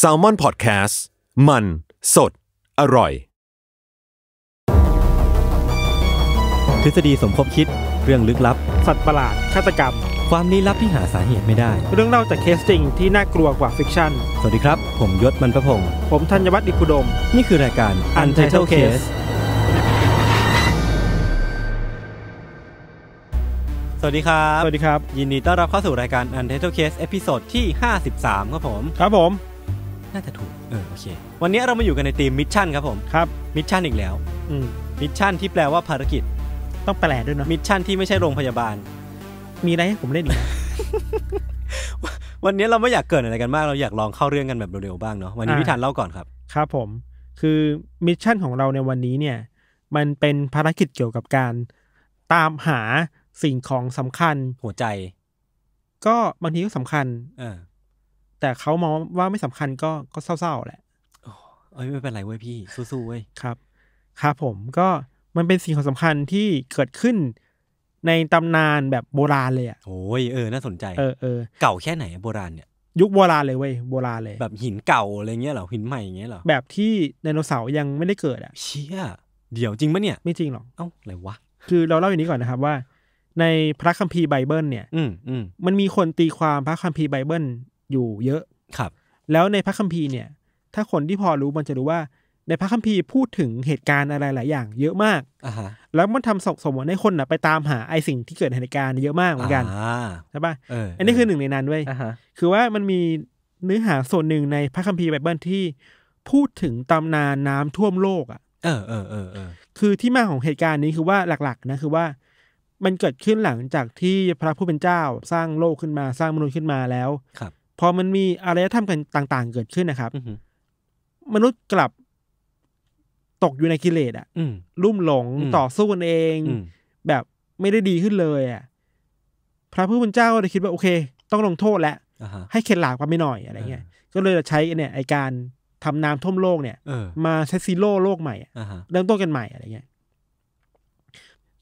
s a l ม o n PODCAST มัน สด อร่อย ทฤษฎีสมคบคิด เรื่องลึกลับ สัตว์ประหลาดฆาตกรรม ความลี้ลับที่หาสาเหตุไม่ได้ เรื่องเล่าจากเคสจริงที่น่ากลัวกว่าฟิกชั่นสวัสดีครับ ผมยศมันประพง์ผมธัญวัฒน์อิพุดม นี่คือรายการ Untitled Case สวัสดีครับ สวัสดีครับ ยินดี ต้อนรับเข้าสู่รายการ u n t i t l e Case e อ i s o d e ที่ 53ครับผม ครับผม น่าจะถูก เออโอเค วันนี้เรามาอยู่กันในทีมมิชชั่นครับผมครับ มิชชั่นอีกแล้วอมิชชั่นที่แปลว่าภารกิจต้องแปลด้วยเนาะมิชชั่นที่ไม่ใช่โรงพยาบาล มีอะไรให้ผมเล่นอีกวันนี้เราไม่อยากเกิดอะไรกันมากเราอยากลองเข้าเรื่องกันแบบเร็วๆบ้างเนาะวันนี้พิธานเล่าก่อนครับ ครับผม คือมิชชั่นของเราในวันนี้เนี่ยมันเป็นภารกิจเกี่ยวกับการตามหาสิ่งของสำคัญหัวใจ ก็บางทีก็สำคัญ เออแต่เขามองว่าไม่สำคัญก็ก็เศร้าๆแหละโอ้ยไม่เป็นไรเว้ยพี่ สู้ๆเว้ยครับครับผมก็มันเป็นสิ่งของสำคัญที่เกิดขึ้นในตำนานแบบโบราณเลยอ่ะโอ้ยเออน่าสนใจเออเออเก่าแค่ไหนโบราณเนี่ยยุคโบราณเลยเว้ยโบราณเลย แบบหินเก่าอะไรเงี้ยเหรอหินใหม่อย่างเงี้ยเหรอแบบที่ไดโนเสาร์ยังไม่ได้เกิดอ่ะเชี่ยเดี๋ยวจริงปะเนี่ย ไม่จริงหรอกเอ้าอะไรวะคือเราเล่าอย่างนี้ก่อนนะครับว่าในพระคัมภีร์ไบเบิลเนี่ย อืมันมีคนตีความพระคัมภีร์ไบเบิลอยู่เยอะ ครับ แล้วในพระคัมภีร์เนี่ย ถ้าคนที่พอรู้มันจะรู้ว่าในพระคัมภีร์พูดถึงเหตุการณ์อะไรหลายอย่างเยอะมากอ่าฮะแล้วมันทำส่งสมผลให้คนน่ะไปตามหาไอสิ่งที่เกิดเหตุการณ์เยอะมากเหมือนกันใช่ปะเอออันนี้คือหนึ่งในนั้นเว้ยอ่าฮะคือว่ามันมีเนื้อหาส่วนหนึ่งในพระคัมภีร์ไบเบิลที่พูดถึงตำนานน้ำท่วมโลกอ่ะเออเออเออคือที่มาของเหตุการณ์นี้คือว่าหลักๆนะคือว่ามันเกิดขึ้นหลังจากที่ พระผู้เป็นเจ้าสร้างโลกขึ้นมาสร้างมนุษย์ขึ้นมาแล้ว ครับพอมันมีอารยธรรมกันต่าง ๆ เกิดขึ้นนะครับ มนุษย์กลับ ตกอยู่ในกิเลสอ่ะลุ่มหลงต่อสู้กันเอง แบบไม่ได้ดีขึ้นเลยอ่ะพระผู้เป็นเจ้าเลยคิดว่าโอเค ต้องลงโทษ แล้วให้เข็ดหลาบก่าไม่หน่อยอะไรเงี้ยก็เลยใช้เนี่ยไอการทำน้ำท่วมโลกเนี่ยมาใช้ซีโร่โลกใหม่เริ่มต้นกันใหม่อะไรเงี้ย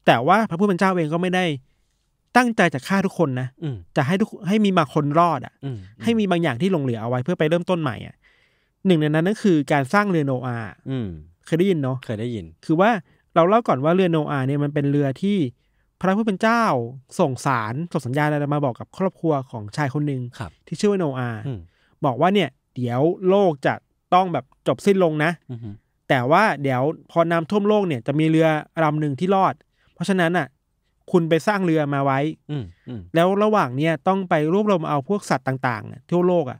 แต่ว่าพระผู้เป็นเจ้าเองก็ไม่ได้ตั้งใจจะฆ่าทุกคนนะจะให้ทุกให้มีบางคนรอดอ่ะให้มีบางอย่างที่หลงเหลือเอาไว้เพื่อไปเริ่มต้นใหม่อ่ะหนึ่งในนั้นก็คือการสร้างเรือโนอาเคยได้ยินเนาะ เคยได้ยิน คือว่าเราเล่าก่อนว่าเรือโนอา เนี่ยมันเป็นเรือที่ พระผู้เป็นเจ้าส่งสารส่งสัญญาณอะไรมาบอกกับครอบครัวของชายคนหนึ่งที่ชื่อว่าโนอาบอกว่าเนี่ย เดี๋ยวโลกจะต้องแบบจบสิ้นลงนะแต่ว่าเดี๋ยวพอน้ำท่วมโลกเนี่ยจะมีเรือลำหนึ่งที่รอดราะฉะนั้นอ่ะ คุณไปสร้างเรือมาไว้แล้วระหว่างเนี้ยต้องไปรวบรวมเอาพวกสัตว์ต่างๆทั่วโลกอ่ะ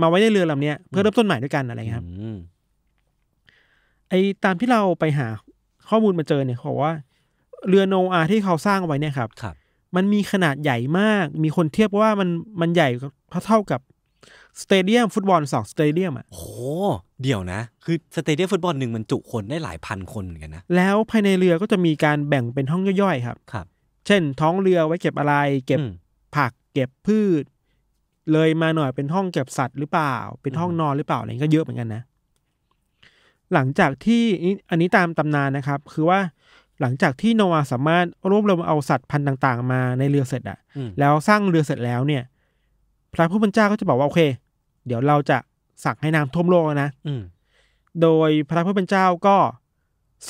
มาไว้ในเรือลำเนี้ย เพื่อเริ่มต้นใหม่ด้วยกันอะไรครับไอ้ตามที่เราไปหาข้อมูลมาเจอเนี่ย เขาบอกว่า เรือโนอาที่เขาสร้างไว้เนี่ยครับรบมันมีขนาดใหญ่มาก มีคนเทียบว่ามันมันใหญ่เท่ากับสเตเดียมฟุตบอลสองสเตเดียมอ่ะโอ้เดี๋ยวนะ คือสเตเดียมฟุตบอลหนึ่งมันจุคนได้หลายพันคนเหมือนกันนะแล้วภายในเรือก็จะมีการแบ่งเป็นห้องย่อยๆ ครับครับ เช่นท้องเรือไว้เก็บอะไรเก็บผักเก็บพืช เลยมาหน่อยเป็นห้องเก็บสัตว์หรือเปล่าเป็นห้องนอนหรือเปล่าอะไรก็เยอะเหมือนกันนะ หลังจากที่อันนี้ตามตำนานนะครับ คือว่าหลังจากที่โนอาสามารถรวบรวมเอาสัตว์พันธุ์ต่างๆมาในเรือเสร็จอะแล้วสร้างเรือเสร็จแล้วเนี่ยพระผู้เป็นเจ้าก็จะบอกว่าโอเคเดี๋ยวเราจะสั่งให้น้ำท่วมโลกนะ โดยพระผู้เป็นเจ้าก็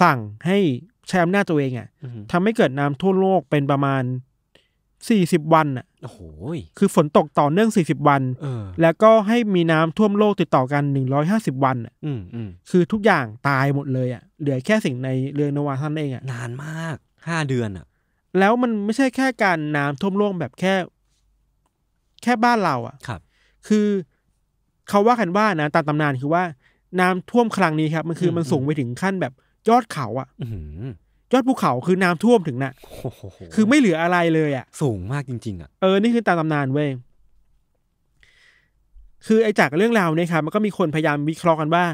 สั่งให้ใช้อำนาจตัวเองอะ่ะทำให้เกิดน้ำท่วมโลกเป็นประมาณสี่สิบวันอ่ะ โอ้โหคือฝนตกต่อเนื่องสี่สิบวันออแล้วก็ให้มีน้ำท่วมโลกติดต่อกันหนึ่งร้อยห้าสิบวันอ่ะคือทุกอย่างตายหมดเลยอ่ะ เหลือแค่สิ่งในเรือนวาท่านเองอ่ะ นานมากห้าเดือนอ่ะ แล้วมันไม่ใช่แค่การน้ำท่วมโลกแบบแค่ แค่บ้านเรา อ่ะครับ คือเขาว่ากันว่านะตามตำนานคือว่าน้ำท่วมครั้งนี้ครับ มันคือมันสูงไปถึงขั้นแบบยอดเขา อ่ะยอดภูเขาคือน้ำท่วมถึงน่ะคือไม่เหลืออะไรเลยอ่ะ สูงมากจริง ๆ อ่ะเออนี่คือตามตำนานเว้ยคือไอ้จากเรื่องราวเนี่ยครับมันก็มีคนพยายามวิเคราะห์กันว่า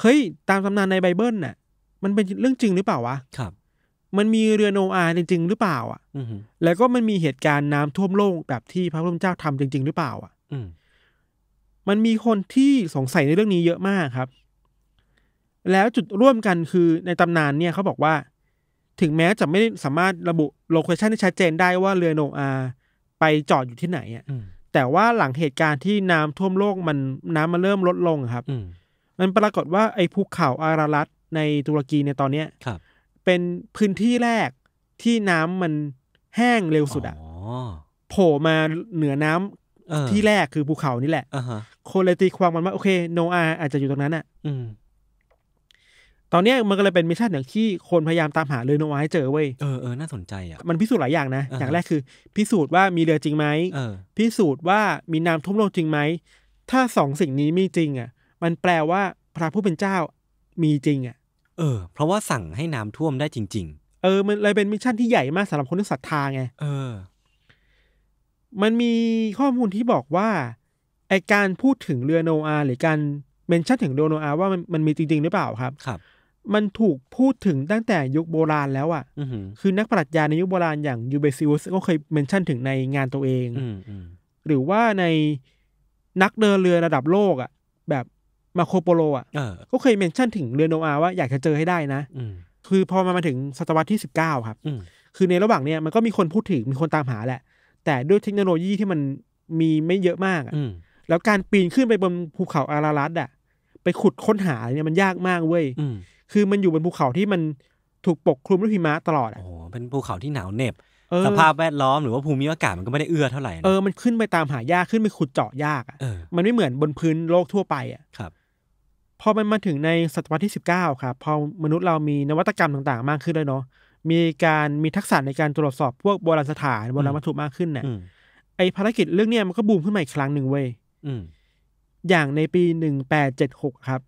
เฮ้ยตามตำนานในไบเบิลน่ะ มันเป็นเรื่องจริงหรือเปล่าวะครับ มันมีเรือโนอาจริงๆ หรือเปล่าอ่ะแล้วก็มันมีเหตุการณ์น้ำท่วมโลกแบบ ที่พระพุทธเจ้าทำจริง ๆ หรือเปล่าอ่ะมันมีคนที่สงสัยในเรื่องนี้เยอะมากครับ แล้วจุดร่วมกันคือในตำนานเนี่ยเขาบอกว่า ถึงแม้จะไม่สามารถระบุโลเคชันที่ชัดเจนได้ว่าเรือโนอา ไปจอดอยู่ที่ไหนอ่ะแต่ว่าหลังเหตุการณ์ที่น้ำท่วมโลกมันน้ำมันเริ่มลดลงครับ มันปรากฏว่าไอ้ภูเขาอาราลัตในตุรกีในตอนเนี้ยครับ เป็นพื้นที่แรกที่น้ำมันแห้งเร็วสุดอ่ะโผล่มาเหนือน้ำที่แรกคือภูเขานี่แหละคนเลยตีความมันว่าโอเคโนอาอาจจะอยู่ตรงนั้นอ่ะ อืม ตอนเนี้ยมันก็เลยเป็นมิชชั่นอย่างที่คนพยายามตามหาเรือโนอาให้เจอเว้ย เออเออน่าสนใจอ่ะ มันพิสูจน์หลายอย่างนะอออย่างแรกคือ พิสูจน์ว่ามีเรือจริงไหมออพิสูจน์ว่ามีน้ำท่วมโลกจริงไหม ถ้าสองสิ่งนี้มีจริง อ่ะ มันแปลว่า พระผู้เป็นเจ้า มีจริง อ่ะ เออ เพราะว่าสั่งให้น้ำท่วมได้จริงเออมันเลยเป็นมิชชั่นที่ใหญ่มากสำหรับคนที่ศรัทธาไง เออ มันมีข้อมูลที่บอกว่าไอการพูดถึงเรือโนอาหรือการเมนชั่นถึงเรือโนอา ว่ามันมันมีจริงๆ หรือเปล่าครับ ครับ มันถูกพูดถึงตั้งแต่ยุคโบราณแล้วอะ่ะคือนักปรัชญาในยุคโบราณอย่างยูเบซิอุสก็เคยเมนชั่นถึงในงานตัวเอง หรือว่าในนักเดินเรือระดับโลกอะ่ะ แบบมาโคโปโลอ่ะก็เคยเมนชั่นถึงเรือโนอาว่าอยากจะเจอให้ได้นะคือพอมามาถึงศตวรรษที่สิบเก้าครับคือในระหว่างเนี้ยมันก็มีคนพูดถึงมีคนตามหาแหละแต่ด้วยเทคโนโลยีที่มันมีไม่เยอะมากอะแล้วการปีนขึ้นไปบนภูเขาอาราลัดอะไปขุดค้นหาเนี่ยมันยากมากเว้ยคือมันอยู่บนภูเขาที่มันถูกปกคลุมด้วยหิมะตลอดอะโอ้เป็นภูเขาที่หนาวเหน็บ สภาพแวดล้อมหรือว่าภูมิอากาศมันก็ไม่ได้เอื้อเท่าไหร่เออมันขึ้นไปตามหายากขึ้นไปขุดเจาะยากอ่ะมันไม่เหมือนบนพื้นโลกทั่วไปอ่ะครับ พอมันมาถึงในศตวรรษที่สิบเก้าครับพอมนุษย์เรามีนวัตกรรมต่างๆ มากขึ้นเลยเนาะ มีการมีทักษะในการตรวจสอบพวกโบราณสถานโบราณวัตถุมากขึ้นเนี่ยไอภารกิจเรื่องเนี้ยมันก็บูมขึ้นมาอีกครั้งหนึ่งเว้ยอย่างในปีหนึ่งแปดเจ็ดหกครับ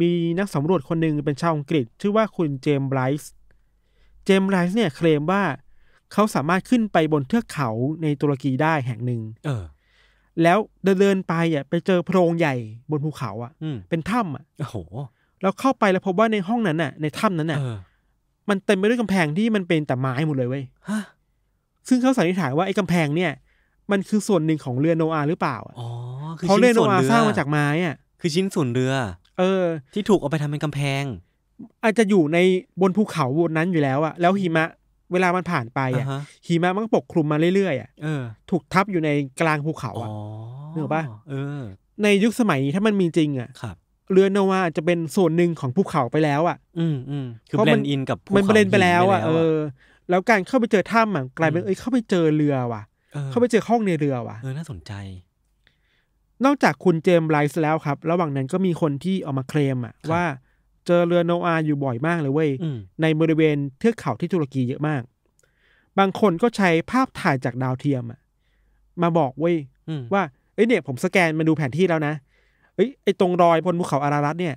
มีนักสำรวจคนหนึ่งเป็นชาวอังกฤษ ชื่อว่าคุณเจมส์ไรส์เจมส์ไรส์เนี่ยเคลมว่า เขาสามารถขึ้นไปบนเทือกเขาในตุรกีได้แห่งหนึ่งออแล้วเดินไปอ่ะ ไปเจอโพรงใหญ่บนภูเขาอ่ะ เป็นถ้ำอ่ะโอ้โหแล้วเข้าไปแล้วพบว่าในห้องนั้นน่ะ ในถ้ำนั้นน่ะมันเต็มไปด้วยกำแพงที่มันเป็นแต่ไม้หมดเลยเว้ยซึ่งเขาสันนิษฐานว่าไอ้กำแพงเนี่ย มันคือส่วนหนึ่งของเรือโนอาหรือเปล่าอ๋อเขาเรียกว่าสร้างมาจากไม้อ่ะ คือชิ้นส่วนเรือ เออ ที่ถูกเอาไปทำเป็นกำแพง อาจจะอยู่ในบนภูเขาบนนั้นอยู่แล้วอ่ะแล้วหิมะเวลามันผ่านไปอ่ะหิมะมันปกคลุมมาเรื่อยๆอ่ะถูกทับอยู่ในกลางภูเขาอ่ะเนอป่ะเออ ในยุคสมัยนี้ถ้ามันมีจริงอ่ะครับ เรือโนวาอาจะเป็นส่วนหนึ่งของภูเขาไปแล้วอ่ะ อืมอืมคือเบลนอินกับภูเขาเบนไปแล้ว อ่ะเออแล้วการเข้าไปเจอถ้ำอ่ะกลายเป็นเอ้ยเข้าไปเจอเรือว่ะ เข้าไปเจอห้องในเรือว่ะเออน่าสนใจนอกจากคุณเจมส์ไลส์แล้วครับ ระหว่างนั้นก็มีคนที่ออกมาเคลมอ่ะว่าเจอเรือโนอาอยู่บ่อยมากเลยเว้ยในบริเวณเทือกเขาที่ตุรกีเยอะมาก บางคนก็ใช้ภาพถ่ายจากดาวเทียมอะมาบอกเว้ยว่า เอ้ยเนี่ย ผมสแกนมาดูแผนที่แล้วนะ เอ้ยไอตรงรอยบนภูเขาอารารัตเนี่ย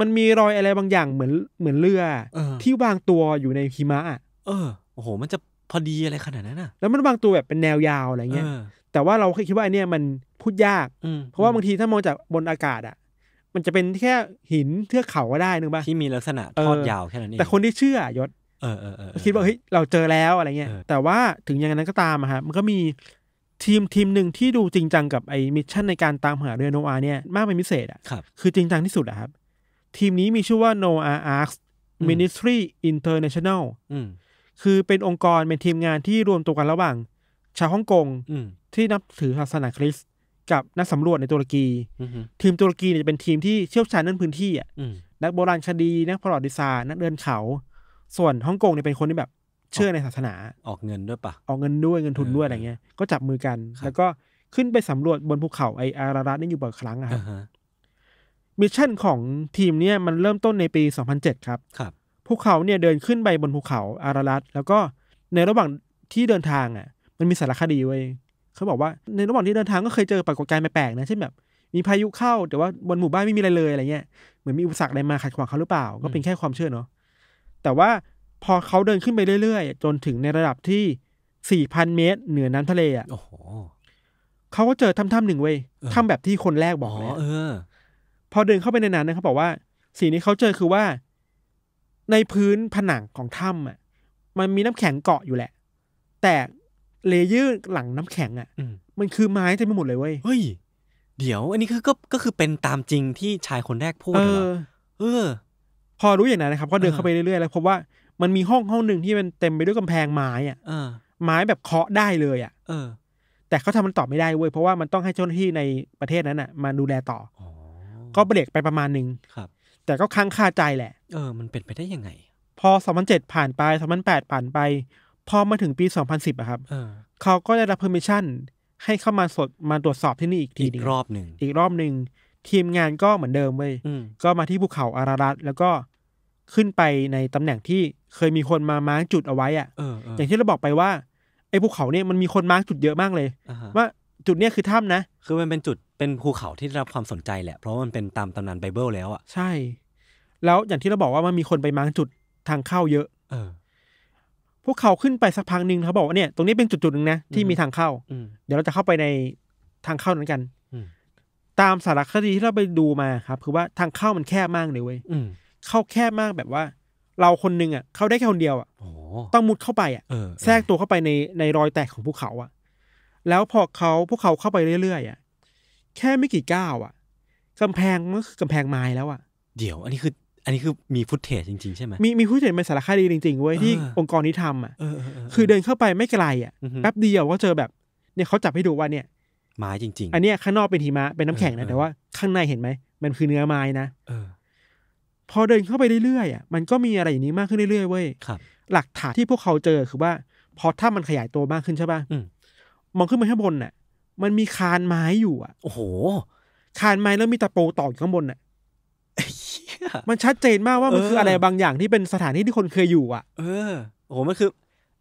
มันมีรอยอะไรบางอย่างเหมือนเหมือนเรืออที่วางตัวอยู่ในหิมะเออโอ้โห มันจะพอดีอะไรขนาดนั้นอ่ะแล้วมันวางตัวแบบเป็นแนวยาวอะไรเงี้ยแต่ว่าเราคิดว่าไอเนี่ยมันพูดยาก เพราะว่าบางทีถ้ามองจากบนอากาศอ่ะ มันจะเป็นแค่หินเทือกเขาก็ได้นึกป่ะที่มีลักษณะทอดยาวแค่นั้นเองแต่คนที่เชื่อยศ เออเออคิดว่าเฮ้ยเราเจอแล้วอะไรเงี้ย แต่ว่าถึงอย่างนั้นก็ตามอะฮะมันก็มีทีมทีมหนึ่งที่ดูจริงจังกับไอ้มิชชั่นในการตามหาเรือโนอาเนี่ย มากเป็นพิเศษอ่ะคคือจริงจังที่สุดอะครับ ทีมนี้มีชื่อว่า n o a ์ Arks Ministry International คือเป็นองค์กรเป็นทีมงานที่รวมตัวกันระหว่างชาวฮ่องกงที่นับถือศาสนาคริสต์กับนักสำรวจในตุรกีทีมตุรกีเนี่ยจะเป็นทีมที่เชี่ยวชาญเรื่องพื้นที่อ่ะนักโบราณคดีนักประวัติศาสตร์นักเดินเขา ส่วนฮ่องกงเนี่ยเป็นคนที่แบบเชื่อในศาสนา ออกเงินด้วยปะออกเงินด้วยเงินทุนด้วยอะไรเงี้ย ก็จับมือกัน แล้วก็ขึ้นไปสำรวจบนภูเขาไออารารัตนี่อยู่บ่อยครั้งนะครับมิชชั่นของทีมเนี่ยมันเริ่มต้นในปี 2007 ครับครับภูเขาเนี่ยเดินขึ้นไปบนภูเขาอารารัตแล้วก็ในระหว่างที่เดินทางอ่ะ มันมีสารคดีไว้เขาบอกว่าในระหว่างที่เดินทางก็เคยเจอปรากฏการณ์แปลกๆนะเช่นแบบ มีพายุเข้า แต่ว่าบนหมู่บ้านไม่มีอะไรเลยอะไรเงี้ย เหมือนมีอุปสรรคอะไรมาขัดขวางเขาหรือเปล่า ก็เป็นแค่ความเชื่อเนาะแต่ว่าพอเขาเดินขึ้นไปเรื่อยๆ จนถึงในระดับที่สี่พันเมตรเหนือน้ำทะเลอ่ะเขาก็เจอถ้ำๆหนึ่งเว้ยถ้ำแบบที่คนแรกบอกเลยพอเดินเข้าไปในนั้นนะเขา บอกว่าสิ่งที่เขาเจอคือว่า ในพื้นผนังของถ้ำอ่ะ มันมีน้ำแข็งเกาะอยู่แหละ แต่เลเยอร์หลังน้ำแข็งอะ่ะ มันคือไม้เต็มไปหมดเลยเว้ย เฮ้ย เดี๋ยวอันนี้คือก็ ก็คือเป็นตามจริงที่ชายคนแรกพูดเหรอเออพอรู้อย่างนั้นนะครับ ก็เดินเข้าไปเรื่อยๆ แล้ว พบว่า มันมีห้องห้องหนึ่งที่มันเต็มไปด้วยกำแพงไม้อ่ะไม้แบบเคาะได้เลยอ่ะเออ แต่เขาทำมันตอบไม่ได้เว้ย เพราะว่ามันต้องให้เจ้าหน้าที่ในประเทศนั้นอ่ะ มาดูแลต่ออก็เบรกไปประมาณหนึ่งครับ แต่ก็ค้างคาใจแหละ เออ มันเป็นไปได้ยังไง พอสองพันเจ็ดผ่านไปสองพันแปดผ่านไปพอมาถึงปี 2010อะครับ เขาก็ได้รับเพอร์มิชันให้เข้ามาสดมาตรวจสอบที่นี่อีกทีอีกรอบหนึ่งอีกรอบหนึ่งทีมงานก็เหมือนเดิมเว้ยก็มาที่ภูเขาอารารัตแล้วก็ขึ้นไปในตำแหน่งที่เคยมีคนมามาร์กจุดเอาไว้ อ่ะอย่างที่เราบอกไปว่าไอ้ภูเขาเนี่ยมันมีคนมาร์กจุดเยอะมากเลย ว่าจุดเนี้ยคือถ้ำนะ คือมันเป็นจุดเป็นภูเขาที่ได้รับความสนใจแหละ เพราะมันเป็นตามตำนานไบเบิลแล้วอ่ะใช่ แล้วอย่างที่เราบอกว่ามันมีคนไปมาร์กจุดทางเข้าเยอะ เพวกเขาขึ้นไปสักพักหนึ่งเขาบอกว่าเนี่ย ตรงนี้เป็นจุดๆหนึ่งนะที่มีทางเข้าเดี๋ยวเราจะเข้าไปในทางเข้านั้นกันตามสารคดีที่เราไปดูมาครับคือว่าทางเข้ามันแคบมากเลยเว้ยเข้าแคบมากแบบว่า เราคนหนึ่งอ่ะ เข้าได้แค่คนเดียวอ่ะต้องมุดเข้าไปอ่ะแทรกตัวเข้าไปในในรอยแตกของภูเขาอ่ะแล้วพอเขาพวกเขาเข้าไปเรื่อยๆอ่ะแค่ไม่กี่ก้าวอ่ะกำแพงมันคือกำแพงไม้แล้วอ่ะเดี๋ยวอันนี้คืออันนี้คือมีฟุตเทจจริงๆใช่ไหมมีมีฟุตเทจเป็นสารคดีจริงๆเว้ยที่องค์กรนี้ทำอ่ะคือเดินเข้าไปไม่ไกลอ่ะแป๊บเดียวก็เจอแบบ เนี่ยเขาจับให้ดูว่าเนี่ยไม้จริงๆอันเนี้ยข้างนอกเป็นหิมะเป็นน้ำแข็งนะแต่ว่า ข้างในเห็นไหมมันคือเนื้อไม้นะพอเดินเข้าไปเรื่อยๆอ่ะมันก็มีอะไรอย่างนี้มากขึ้นเรื่อยๆเว้ยหลักฐานที่พวกเขาเจอคือว่าพอถ้ามันขยายตัวมากขึ้นใช่ป่ะมองขึ้นไปข้างบนน่ะ มันมีคานไม้อยู่อ่ะโอ้โหคานไม้แล้วมีตะปูตอกอยู่ข้างบนน่ะมันชัดเจนมากว่ามันคืออะไรบางอย่างที่เป็นสถานที่ที่คนเคยอยู่อ่ะ เออโอ้โหมันคือ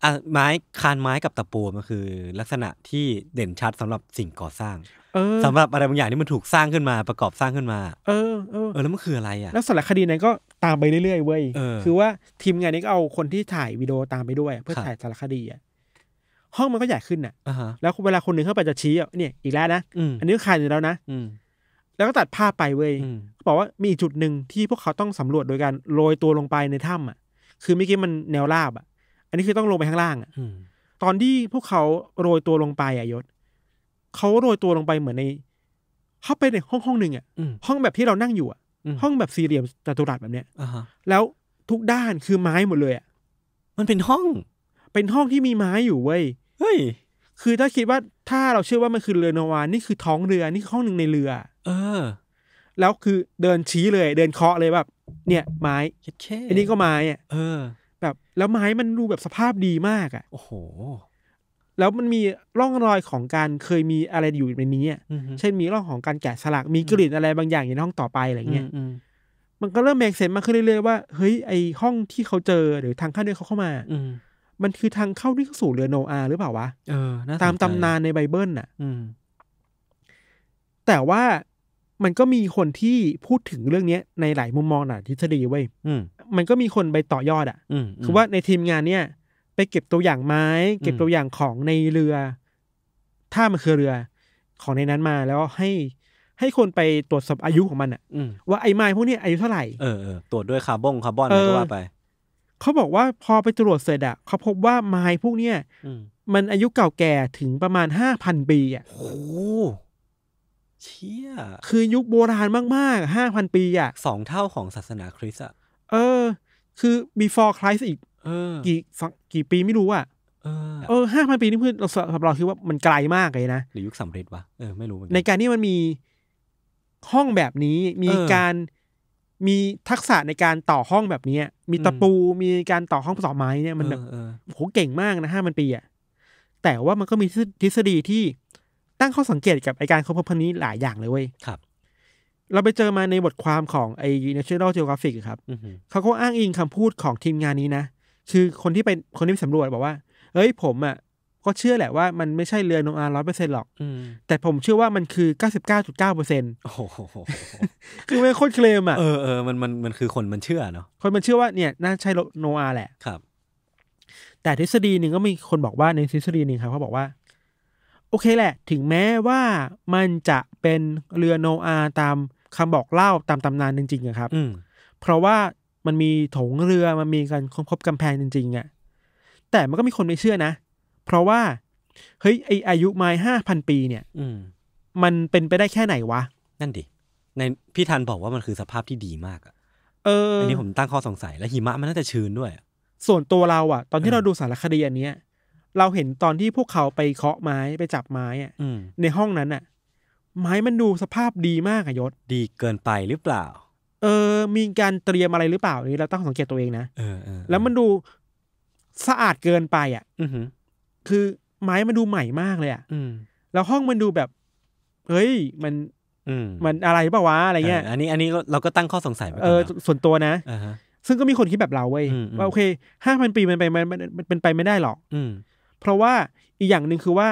อ่ะไม้คานไม้กับตะปูมันคือลักษณะที่เด่นชัดสำหรับสิ่งก่อสร้างเออสำหรับอะไรบางอย่างที่ มันถูกสร้างขึ้นมาประกอบสร้างขึ้นมาเออเออแล้วมันคืออะไรอ่ะ แล้วสารคดีนั้นก็ตามไปเรื่อยๆเว้ยคือว่าทีมงานนี้ก็เอาคนที่ถ่ายวิดีโอตามไปด้วยเพื่อถ่ายสารคดีอ่ะห้องมันก็ใหญ่ขึ้นอ่ะแล้วเวลาคนหนึ่งเข้าไปจะชี้อ่ะเนี่ยอีกแล้วนะอันนี้คานอยู่แล้วนะแล้วก็ตัดภาพไปเว้ย เขาบอกว่ามีจุดหนึ่งที่พวกเขาต้องสำรวจโดยการโรยตัวลงไปในถ้ำอ่ะ คือเมื่อกี้มันแนวราบอ่ะ อันนี้คือต้องลงไปข้างล่างอ่ะตอนที่พวกเขาโรยตัวลงไปอ่ะยศเขาโรยตัวลงไปเหมือนใน เข้าไปในห้องห้องหนึ่งอ่ะ ห้องแบบที่เรานั่งอยู่อ่ะ ห้องแบบสี่เหลี่ยมจัตุรัสแบบเนี้ยแล้วทุกด้านคือไม้หมดเลยอ่ะ มันเป็นห้อง เป็นห้องที่มีไม้อยู่เว้ย เฮ้ย คือถ้าคิดว่าถ้าเราเชื่อว่ามันคือเรือนวานนี่คือท้องเรือ นี่คือห้องหนึ่งในเรือเออแล้วคือเดินชี้เลย เดินเคาะเลยแบบเนี่ย ไม้อันนี้ก็ไม้อ่ะเออแบบแล้วไม้มันดูแบบสภาพดีมากอ่ะโอ้โหแล้วมันมีร่องรอยของการเคยมีอะไรอยู่ในนี้อ่ะเช่นมีร่องของการแกะสลักมีกลิ่นอะไรบางอย่างอยู่ในห้องต่อไปอะไรเงี้ยมันก็เริ่มแมงเซนมากขึ้นเรื่อยๆว่า เฮ้ยไอห้องที่เขาเจอหรือทางข้า้วยเขาเข้ามา อืมันคือทางเข้าที่สู่เรือโนอาหรือเปล่าวะเออตามตำนานในไบเบิลน่ะแต่ว่ามันก็มีคนที่พูดถึงเรื่องเนี้ย ในหลายมุมมองหลายทฤษฎีเว้ยมันก็มีคนไปต่อยอดอ่ะ คือว่าในทีมงานเนี่ย ไปเก็บตัวอย่างไม้ เก็บตัวอย่างของในเรือ ถ้ามันคือเรือ ของในนั้นมาแล้วให้ ให้คนไปตรวจสอบอายุของมันอ่ะว่าไอ้ไม้พวกนี้อายุเท่าไหร่ เออเออตรวจด้วยคาร์บอน คาร์บอนอะไรก็ว่าไป เขาบอกว่าพอไปตรวจเสร็จอ่ะเขาพบว่าไม้พวกเนี้ยมันอายุเก่าแก่ถึงประมาณห้าพันปีอ่ะ โอ้เชี่ยคือยุคโบราณมากๆห้าพันปีอะสองเท่าของศาสนาคริสต์อะเออ คือ before Christ อีก เออกี่กี่ปีไม่รู้อะเออห้าพันปีนี่เพื่อนเราสำหรับเราคิดว่ามันไกลมากเลยนะ หรือยุคสำเร็จวะเออไม่รู้ในการที่มันมีห้องแบบนี้มีการมีทักษะในการต่อห้องแบบนี้มีตะปูมีการต่อห้องต่อไม้เนี่ยมันแบบโหเก่งมากนะห้ามันปีอ่ะแต่ว่ามันก็มีทฤษฎีที่ตั้งข้อสังเกตกับไอการค้นพบครั้งนี้หลายอย่างเลยเว้ยครับเราไปเจอมาในบทความของไอ National Geographic ครับ เขาก็อ้างอิงคำพูดของทีมงานนี้นะ คือคนที่ไปคนที่ไปสำรวจบอกว่า เอ้ยผมอะ่ะก็เชื่อแหละว่ามันไม่ใช่เรือโนอาร้อยเปอร์เซ็นต์หรอก แต่ผมเชื่อว่ามันคือเก้าสิบเก้าจุดเก้าเปอร์เซ็นต์คือไม่คนเคลมอ่ะ เออเออมันมันมันคือคนมันเชื่อเนาะ คนมันเชื่อว่าเนี่ย น่าใช่โนอาแหละครับ แต่ทฤษฎีหนึ่งก็มีคนบอกว่าในทฤษฎีหนึ่งครับ เขาบอกว่าโอเคแหละ ถึงแม้ว่ามันจะเป็นเรือโนอาตามคำบอกเล่าตามตำนานจริงๆครับเพราะว่ามันมีถงเรือมันมีการค้นพบกำแพงจริงๆอะ่ะ แต่มันก็มีคนไม่เชื่อนะ เพราะว่าเฮ้ยไออายุไม้ห้าพันปีเนี่ย อืมันเป็นไปได้แค่ไหนวะ นั่นดิ ในพี่ทันบอกว่ามันคือสภาพที่ดีมากอะเอออันนี้ผมตั้งข้อสงสัย และหิมะมันน่าจะชื้นด้วยส่วนตัวเราอ่ะ ตอนที่เราดูสารคดีอันเนี้ยเราเห็นตอนที่พวกเขาไปเคาะไม้ไปจับไม้อะในห้องนั้นอะไม้มันดูสภาพดีมากอะยศดีเกินไปหรือเปล่า เออ มีการเตรียมอะไรหรือเปล่านี่เราต้องสังเกตตัวเองนะออออแล้วมันดูสะอาดเกินไปอะอืคือไม้มันดูใหม่มากเลยอะอืแล้วห้องมันดูแบบเฮ้ย มันมันอะไรเปล่าวะอะไรเงี้ยอันนี้ อันนี้เราก็ตั้งข้อสงสัยไปเออส่วนตัวนะซึ่งก็มีคนคิดแบบเราเว้ยว่าโอเคห้าพันปีมันไปมันเป็นไปไม่ได้หรอกเพราะว่าอีกอย่างหนึ่งคือว่า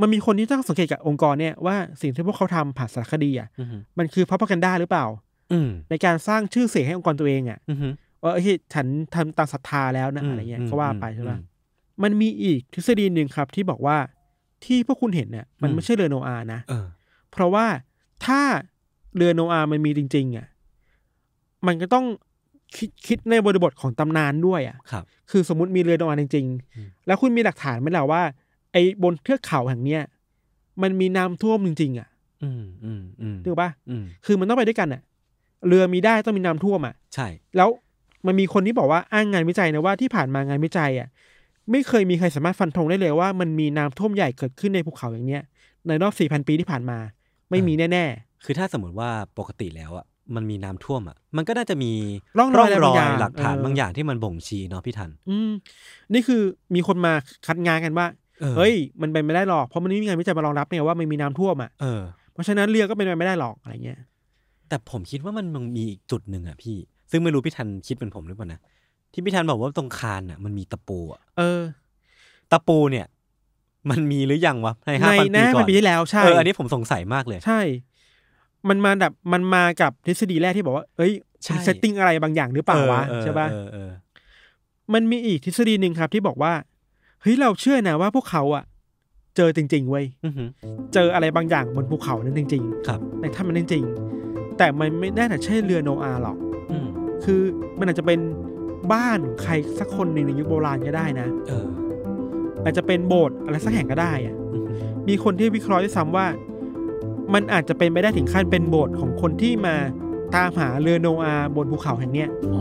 มันมีคนที่ต้องสังเกตกับองค์กรเนี่ยว่าสิ่งที่พวกเขาทำผ่านสารคดี อ่ะมันคือพับกันด้หรือเปล่า อืในการสร้างชื่อเสียงให้องค์กรตัวเองอ่ะว่าเอ้ฉันทำตามศรัทธาแล้วนะอะไรเงี้ยก็ว่าไปใช่ไหมมันมีอีกทฤษฎีหนึ่งครับ ที่บอกว่าที่พวกคุณเห็นเนี่ยมันไม่ใช่เรือโนอาห์นะเพราะว่าถ้าเรือโนอาห์มันมีจริงๆอ่ะมันก็ต้องคิดคิดในบริบทของตำนานด้วยอ่ะครับคือสมมติมีเรือดำน้ำจริงๆ แล้วคุณมีหลักฐานไหมล่ะว่าไอ้บนเทือกเขาแห่งเนี้ยมันมีน้ำท่วมจริงๆอ่ะอืมอืมอืมถูกปะคือมันต้องไปด้วยกันอ่ะ เรือมีได้ต้องมีน้ำท่วมอ่ะ ใช่ แล้วมันมีคนที่บอกว่าอ้างงานวิจัยนะว่าที่ผ่านมางานวิจัยอ่ะ ไม่เคยมีใครสามารถฟันธงได้เลยว่ามันมีน้ำท่วมใหญ่เกิดขึ้นในภูเขาอย่างเนี้ยในรอบสี่พันปีที่ผ่านมา ไม่มีแน่ๆ คือถ้าสมมติว่าปกติแล้วอ่ะมันมีน้ำท่วมอ่ะ มันก็น่าจะมีร่องรอยหลักฐานบางอย่างที่มันบ่งชี้เนาะพี่ทัน อืม นี่คือมีคนมาคัดงานกันว่า เฮ้ย มันเป็นไม่ได้หรอก เพราะมันไม่มีงานวิจัยมารองรับเนี่ยว่ามันมีน้ำท่วมอ่ะ เออ เพราะฉะนั้นเรือก็เป็นไปไม่ได้หรอกอะไรเงี้ย แต่ผมคิดว่ามันมีอีกจุดหนึ่งอ่ะพี่ ซึ่งไม่รู้พี่ทันคิดเป็นผมหรือเปล่านะ ที่พี่ทันบอกว่าตรงคานอ่ะมันมีตะปูอ่ะ เออ ตะปูเนี่ย มันมีหรือยังวะในห้าปีก่อนปีที่แล้วใช่เอออันนี้ผมสงสัยมากเลย ใช่มันมาแบบมันมากับทฤษฎีแรกที่บอกว่า เอ้ยเซตติ้งอะไรบางอย่างหรือเปล่าวะใช่ปะมันมีอีกทฤษฎีหนึ่งครับ ที่บอกว่า เฮ้ย เราเชื่อนะว่าพวกเขาอะเจอจริงๆเว้ยเจออะไรบางอย่างบนภูเขานั้นจริง ๆ ครับในถ้ามันจริงๆ แต่มันไม่แน่แต่ใช่เรือโนอาหรอกคือมันอาจจะเป็นบ้านใครสักคนหนึ่งในยุคโบราณก็ได้นะอาจจะเป็นโบสถ์อะไรสักแห่งก็ได้อะมีคนที่วิเคราะห์ด้วยซ้ำว่ามันอาจจะเป็นไปได้ถึงขั้นเป็นโบสถ์ของคนที่มาตามหาเรือโนอาบนภูเขาแห่งเนี้ย อ๋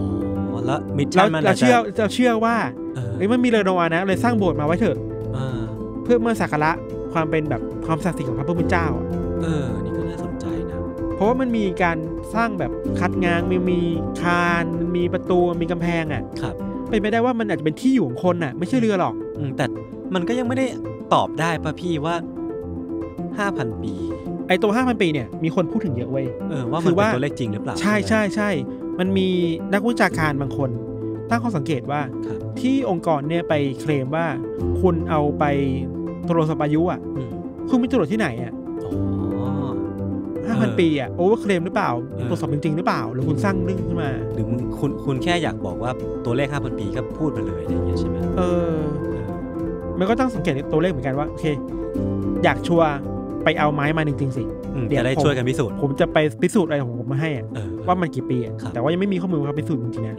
อแล้วมิชชั่นมันเราเชื่อเราเชื่อว่าเอ้ยมันมีเรือโนอานะ เลยสร้างโบสถ์มาไว้เถอะเพื่อเมื่อสักการะ ความเป็นแบบความศักดิ์สิทธิ์ของพระพุทธเจ้า เออนี่ก็น่าสนใจนะ เพราะว่ามันมีการสร้างแบบคัดง้างมีมีคานมีประตูมีกำแพงอ่ะครับ เป็นไปได้ว่ามันอาจจะเป็นที่อยู่ของคนอ่ะ ไม่ใช่เรือหรอกแต่มันก็ยังไม่ได้ตอบได้ป่ะพี่ว่าห้าพันปีไอตัวห้าพันปีเนี่ยมีคนพูดถึงเยอะเว้ยอว่ามันเป็นตัวเลขจริงหรือเปล่า ใช่ใช่ใช่ มันมีนักวิชาการบางคน ตั้งข้อสังเกตว่า ที่องค์กรเนี่ยไปเคลมว่า คุณเอาไปตรวจสอบอายุอ่ะคุณไม่ตรวจที่ไหนอ่ะห้าพันปีอ่ะโอเวอร์เคลมหรือเปล่าตรวจสอบจริงๆหรือเปล่า หรือคุณสร้างเรื่องขึ้นมาหรือคุณคุณแค่อยากบอกว่าตัวเลขห้าพันปีก็พูดไปเลยอย่างเงี้ยใช่ไหมเออ มันก็ต้องสังเกตตัวเลขเหมือนกันว่าโอเค อยากชัวไปเอาไม้มาจริงๆสิเดี๋ยวได้ช่วยกันพิสูจน์ผมจะไปพิสูจน์อะไรของผมมาให้ว่ามันกี่ปี แต่ว่ายังไม่มีข้อมูลรัาพิสูจน์จริงๆนะ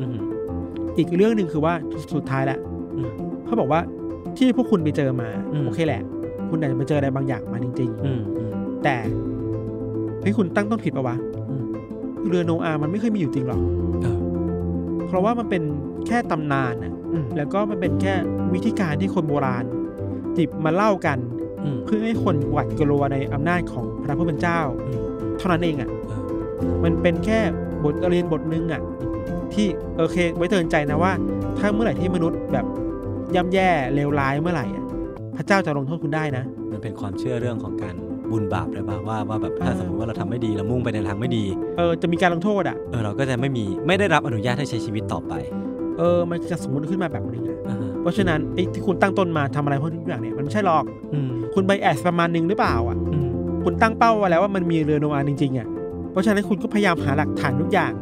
อีกเรื่องหนึ่งคือว่าสุดท้ายแล้วเขาบอกว่าที่พวกคุณไปเจอมาโอเคแหละคุณอาจจะไปเจออะไรบางอย่างมาจริงๆแต่ให้คุณตั้งต้นผิดปะวะเรือโนอามันไม่เคยมีอยู่จริงหรอกเพราะว่ามันเป็นแค่ตำนาน่ะแล้วก็มันเป็นแค่วิธีการที่คนโบราณจิบมาเล่ากันเพื่อให้คนหวาดกลัวในอำนาจของพระผู้เป็นเจ้าเท่านั้นเองอ่ะ มันเป็นแค่บทเรียนบทหนึ่งอ่ะที่โอเคไว้เตือนใจนะว่า ถ้าเมื่อไหร่ที่มนุษย์แบบย่ำแย่เลวร้ายเมื่อไหร่อ่ะพระเจ้าจะลงโทษคุณได้นะ มันเป็นความเชื่อเรื่องของการบุญบาปเลยป่าว่าว่าแบบถ้าสมมติว่าเราทำไม่ดีเรามุ่งไปในทางไม่ดีเออจะมีการลงโทษอ่ะเออเราก็จะไม่มีไม่ได้รับอนุญาตให้ใช้ชีวิตต่อไป เออ มันจะสมมติขึ้นมาแบบนี้อ่ะเพราะฉะนั้นไอ้ที่คุณตั้งต้นมาทำอะไรพวกทุกอย่างเนี่ยมันไม่ใช่หรอกคุณไปแอสประมาณ นึงหรือเปล่าอ่ะคุณตั้งเป้าไว้แล้วว่ามันมีเรือโนอาจริงๆอ่ะเพราะฉะนั้นคุณก็พยายามหาหลักฐานทุกอย่าง